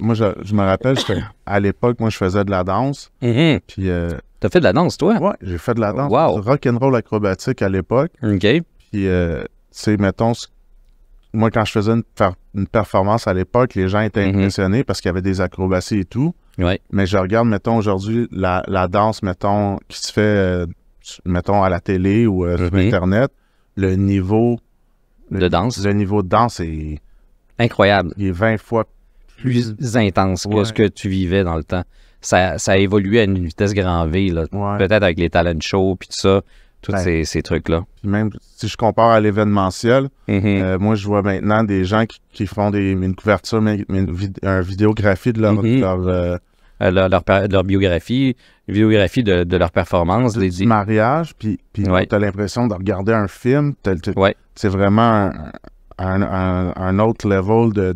moi, je, me rappelle, <coughs> à l'époque, moi, je faisais de la danse. Mm-hmm. Puis. Euh, T'as fait de la danse, toi? Oui, j'ai fait de la danse. Wow. Rock and roll acrobatique à l'époque. OK. Puis, euh, tu sais, mettons, ce moi, quand je faisais une, performance à l'époque, les gens étaient mhm. impressionnés parce qu'il y avait des acrobaties et tout. Mais je regarde, mettons, aujourd'hui, la, danse, mettons, qui se fait, euh, mettons, à la télé ou euh, sur mhm. Internet, le niveau... de danse? Le niveau de danse est... Incroyable. Il est 20 fois plus, intense que ce que tu vivais dans le temps. Ça, a évolué à une vitesse grand V, peut-être avec les talent shows puis tout ça tous ben, ces, trucs-là. Même si je compare à l'événementiel, mm-hmm. euh, moi, je vois maintenant des gens qui, font des, une couverture, mais, une, vidéographie de leur. Mm-hmm. Euh, euh, leur, biographie, une de, de leur performance. les Du mariage, puis, puis tu as l'impression de regarder un film. C'est vraiment un, autre level de,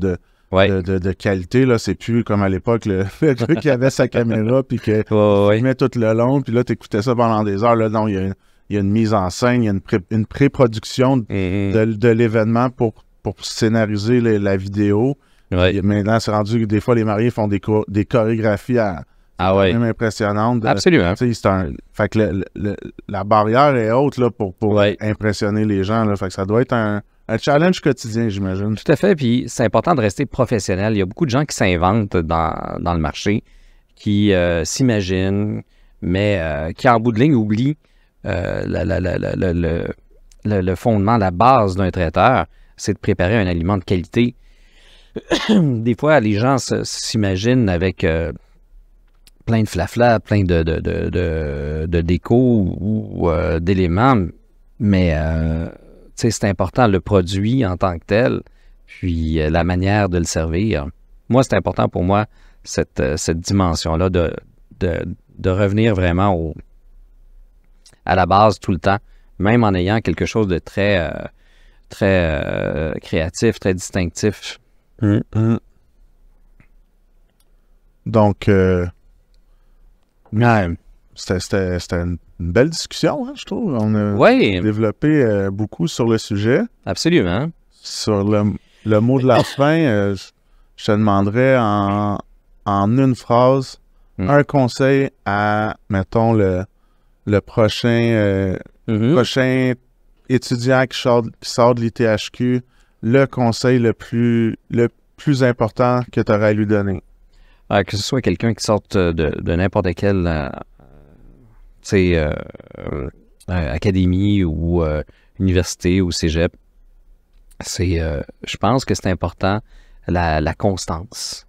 de qualité. Là, c'est plus comme à l'époque, le, truc <laughs> qui avait sa caméra puis qu'il ouais, met tout le long, puis là, tu écoutais ça pendant des heures. Là, non, il y a il y a une mise en scène, il y a une, pré-production mhm. de, l'événement pour, scénariser la vidéo. Maintenant, c'est rendu que des fois, les mariés font des, chorégraphies à, ah impressionnantes. Euh, Absolument. fait que la barrière est haute là, pour, impressionner les gens. fait que ça doit être un, challenge quotidien, j'imagine. Tout à fait. Puis c'est important de rester professionnel. Il y a beaucoup de gens qui s'inventent dans, le marché, qui euh, s'imaginent, mais euh, qui en bout de ligne oublient euh, le, fondement, la base d'un traiteur, c'est de préparer un aliment de qualité. <coughs> Des fois, les gens s'imaginent avec euh, plein de flafla, plein de, de, déco ou euh, d'éléments, mais c'est important le produit en tant que tel, puis la manière de le servir. Moi, c'est important pour moi cette, cette dimension-là de revenir vraiment au, à la base tout le temps, même en ayant quelque chose de très, euh, très euh, créatif, très distinctif. Hum, hum. Donc, euh, c'était une belle discussion, hein, je trouve. On a développé beaucoup sur le sujet. Absolument. Sur le, mot de la <laughs> fin, je te demanderais en, en une phrase hum. un conseil à, mettons, le, le prochain, euh, mm-hmm. prochain étudiant qui sort, de l'ITHQ, le conseil le plus, le plus important que tu aurais à lui donner? que ce soit quelqu'un qui sorte euh, de, n'importe quelle euh, euh académie ou université ou cégep, c'est, je pense que c'est important la, constance.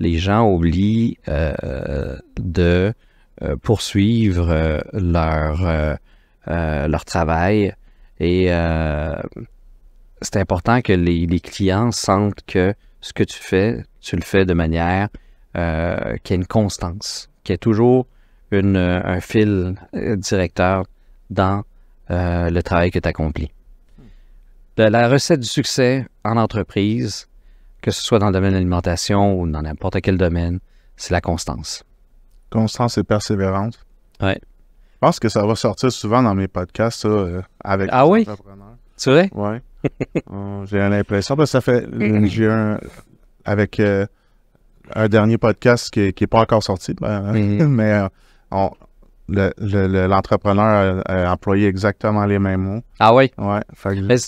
Les gens oublient de euh, poursuivre euh, euh, leur, travail. Et c'est important que les, clients sentent que ce que tu fais, tu le fais de manière qui a une constance, qui a toujours une, un fil directeur dans le travail que tu accomplis. la, recette du succès en entreprise, que ce soit dans le domaine de l'alimentation ou dans n'importe quel domaine, c'est la constance. Constance et persévérance. Ouais. Je pense que ça va sortir souvent dans mes podcasts, ça, avec euh, avec ah oui? C'est vrai? Oui. <laughs> Euh, j'ai l'impression, que ça fait. <clears throat> J'ai un. Avec euh, un dernier podcast qui n'est pas encore sorti, mais l'entrepreneur a, employé exactement les mêmes mots. Ah oui? Oui.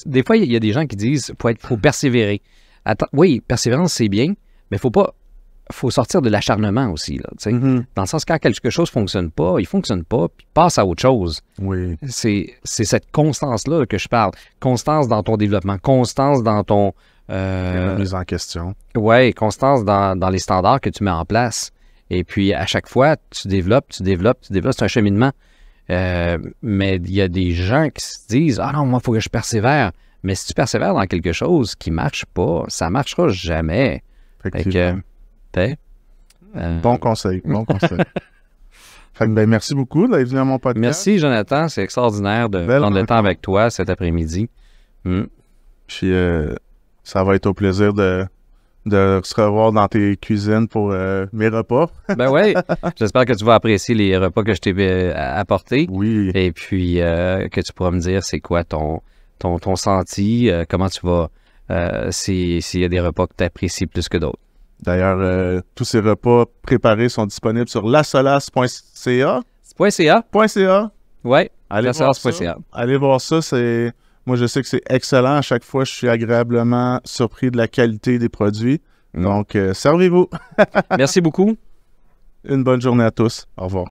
des fois, il y a des gens qui disent il faut, faut persévérer. Attends, oui, persévérance, c'est bien, mais il faut pas faut sortir de l'acharnement aussi. Là, mm-hmm. Dans le sens, quand quelque chose ne fonctionne pas, il ne fonctionne pas, puis passe à autre chose. Oui. C'est cette constance-là que je parle. Constance dans ton développement, constance dans ton. Euh, mise en question. Oui, constance dans, les standards que tu mets en place. Et puis, à chaque fois, tu développes, tu développes, tu développes. C'est un cheminement. Euh, mais il y a des gens qui se disent Ah non, moi, il faut que je persévère. Mais si tu persévères dans quelque chose qui ne marche pas, ça ne marchera jamais. que, euh, bon conseil, bon conseil. <laughs> Ben, merci beaucoup d'être venu à mon podcast. Merci, Jonathan. C'est extraordinaire de prendre le temps avec toi cet après-midi. Hmm. Puis, euh, ça va être au plaisir de, de se revoir dans tes cuisines pour euh, mes repas. <laughs> ben oui. J'espère que tu vas apprécier les repas que je t'ai apportés. Oui. Et puis, que tu pourras me dire c'est quoi ton, ton, ton senti, comment tu vas, s'il y a des repas que tu apprécies plus que d'autres. D'ailleurs, euh, tous ces repas préparés sont disponibles sur lasolas.ca. .ca. .ca. Ouais. Allez Allez voir ça. C'est... Moi, je sais que c'est excellent. À chaque fois, je suis agréablement surpris de la qualité des produits. Mm. Donc, euh, servez-vous. <laughs> Merci beaucoup. Une bonne journée à tous. Au revoir.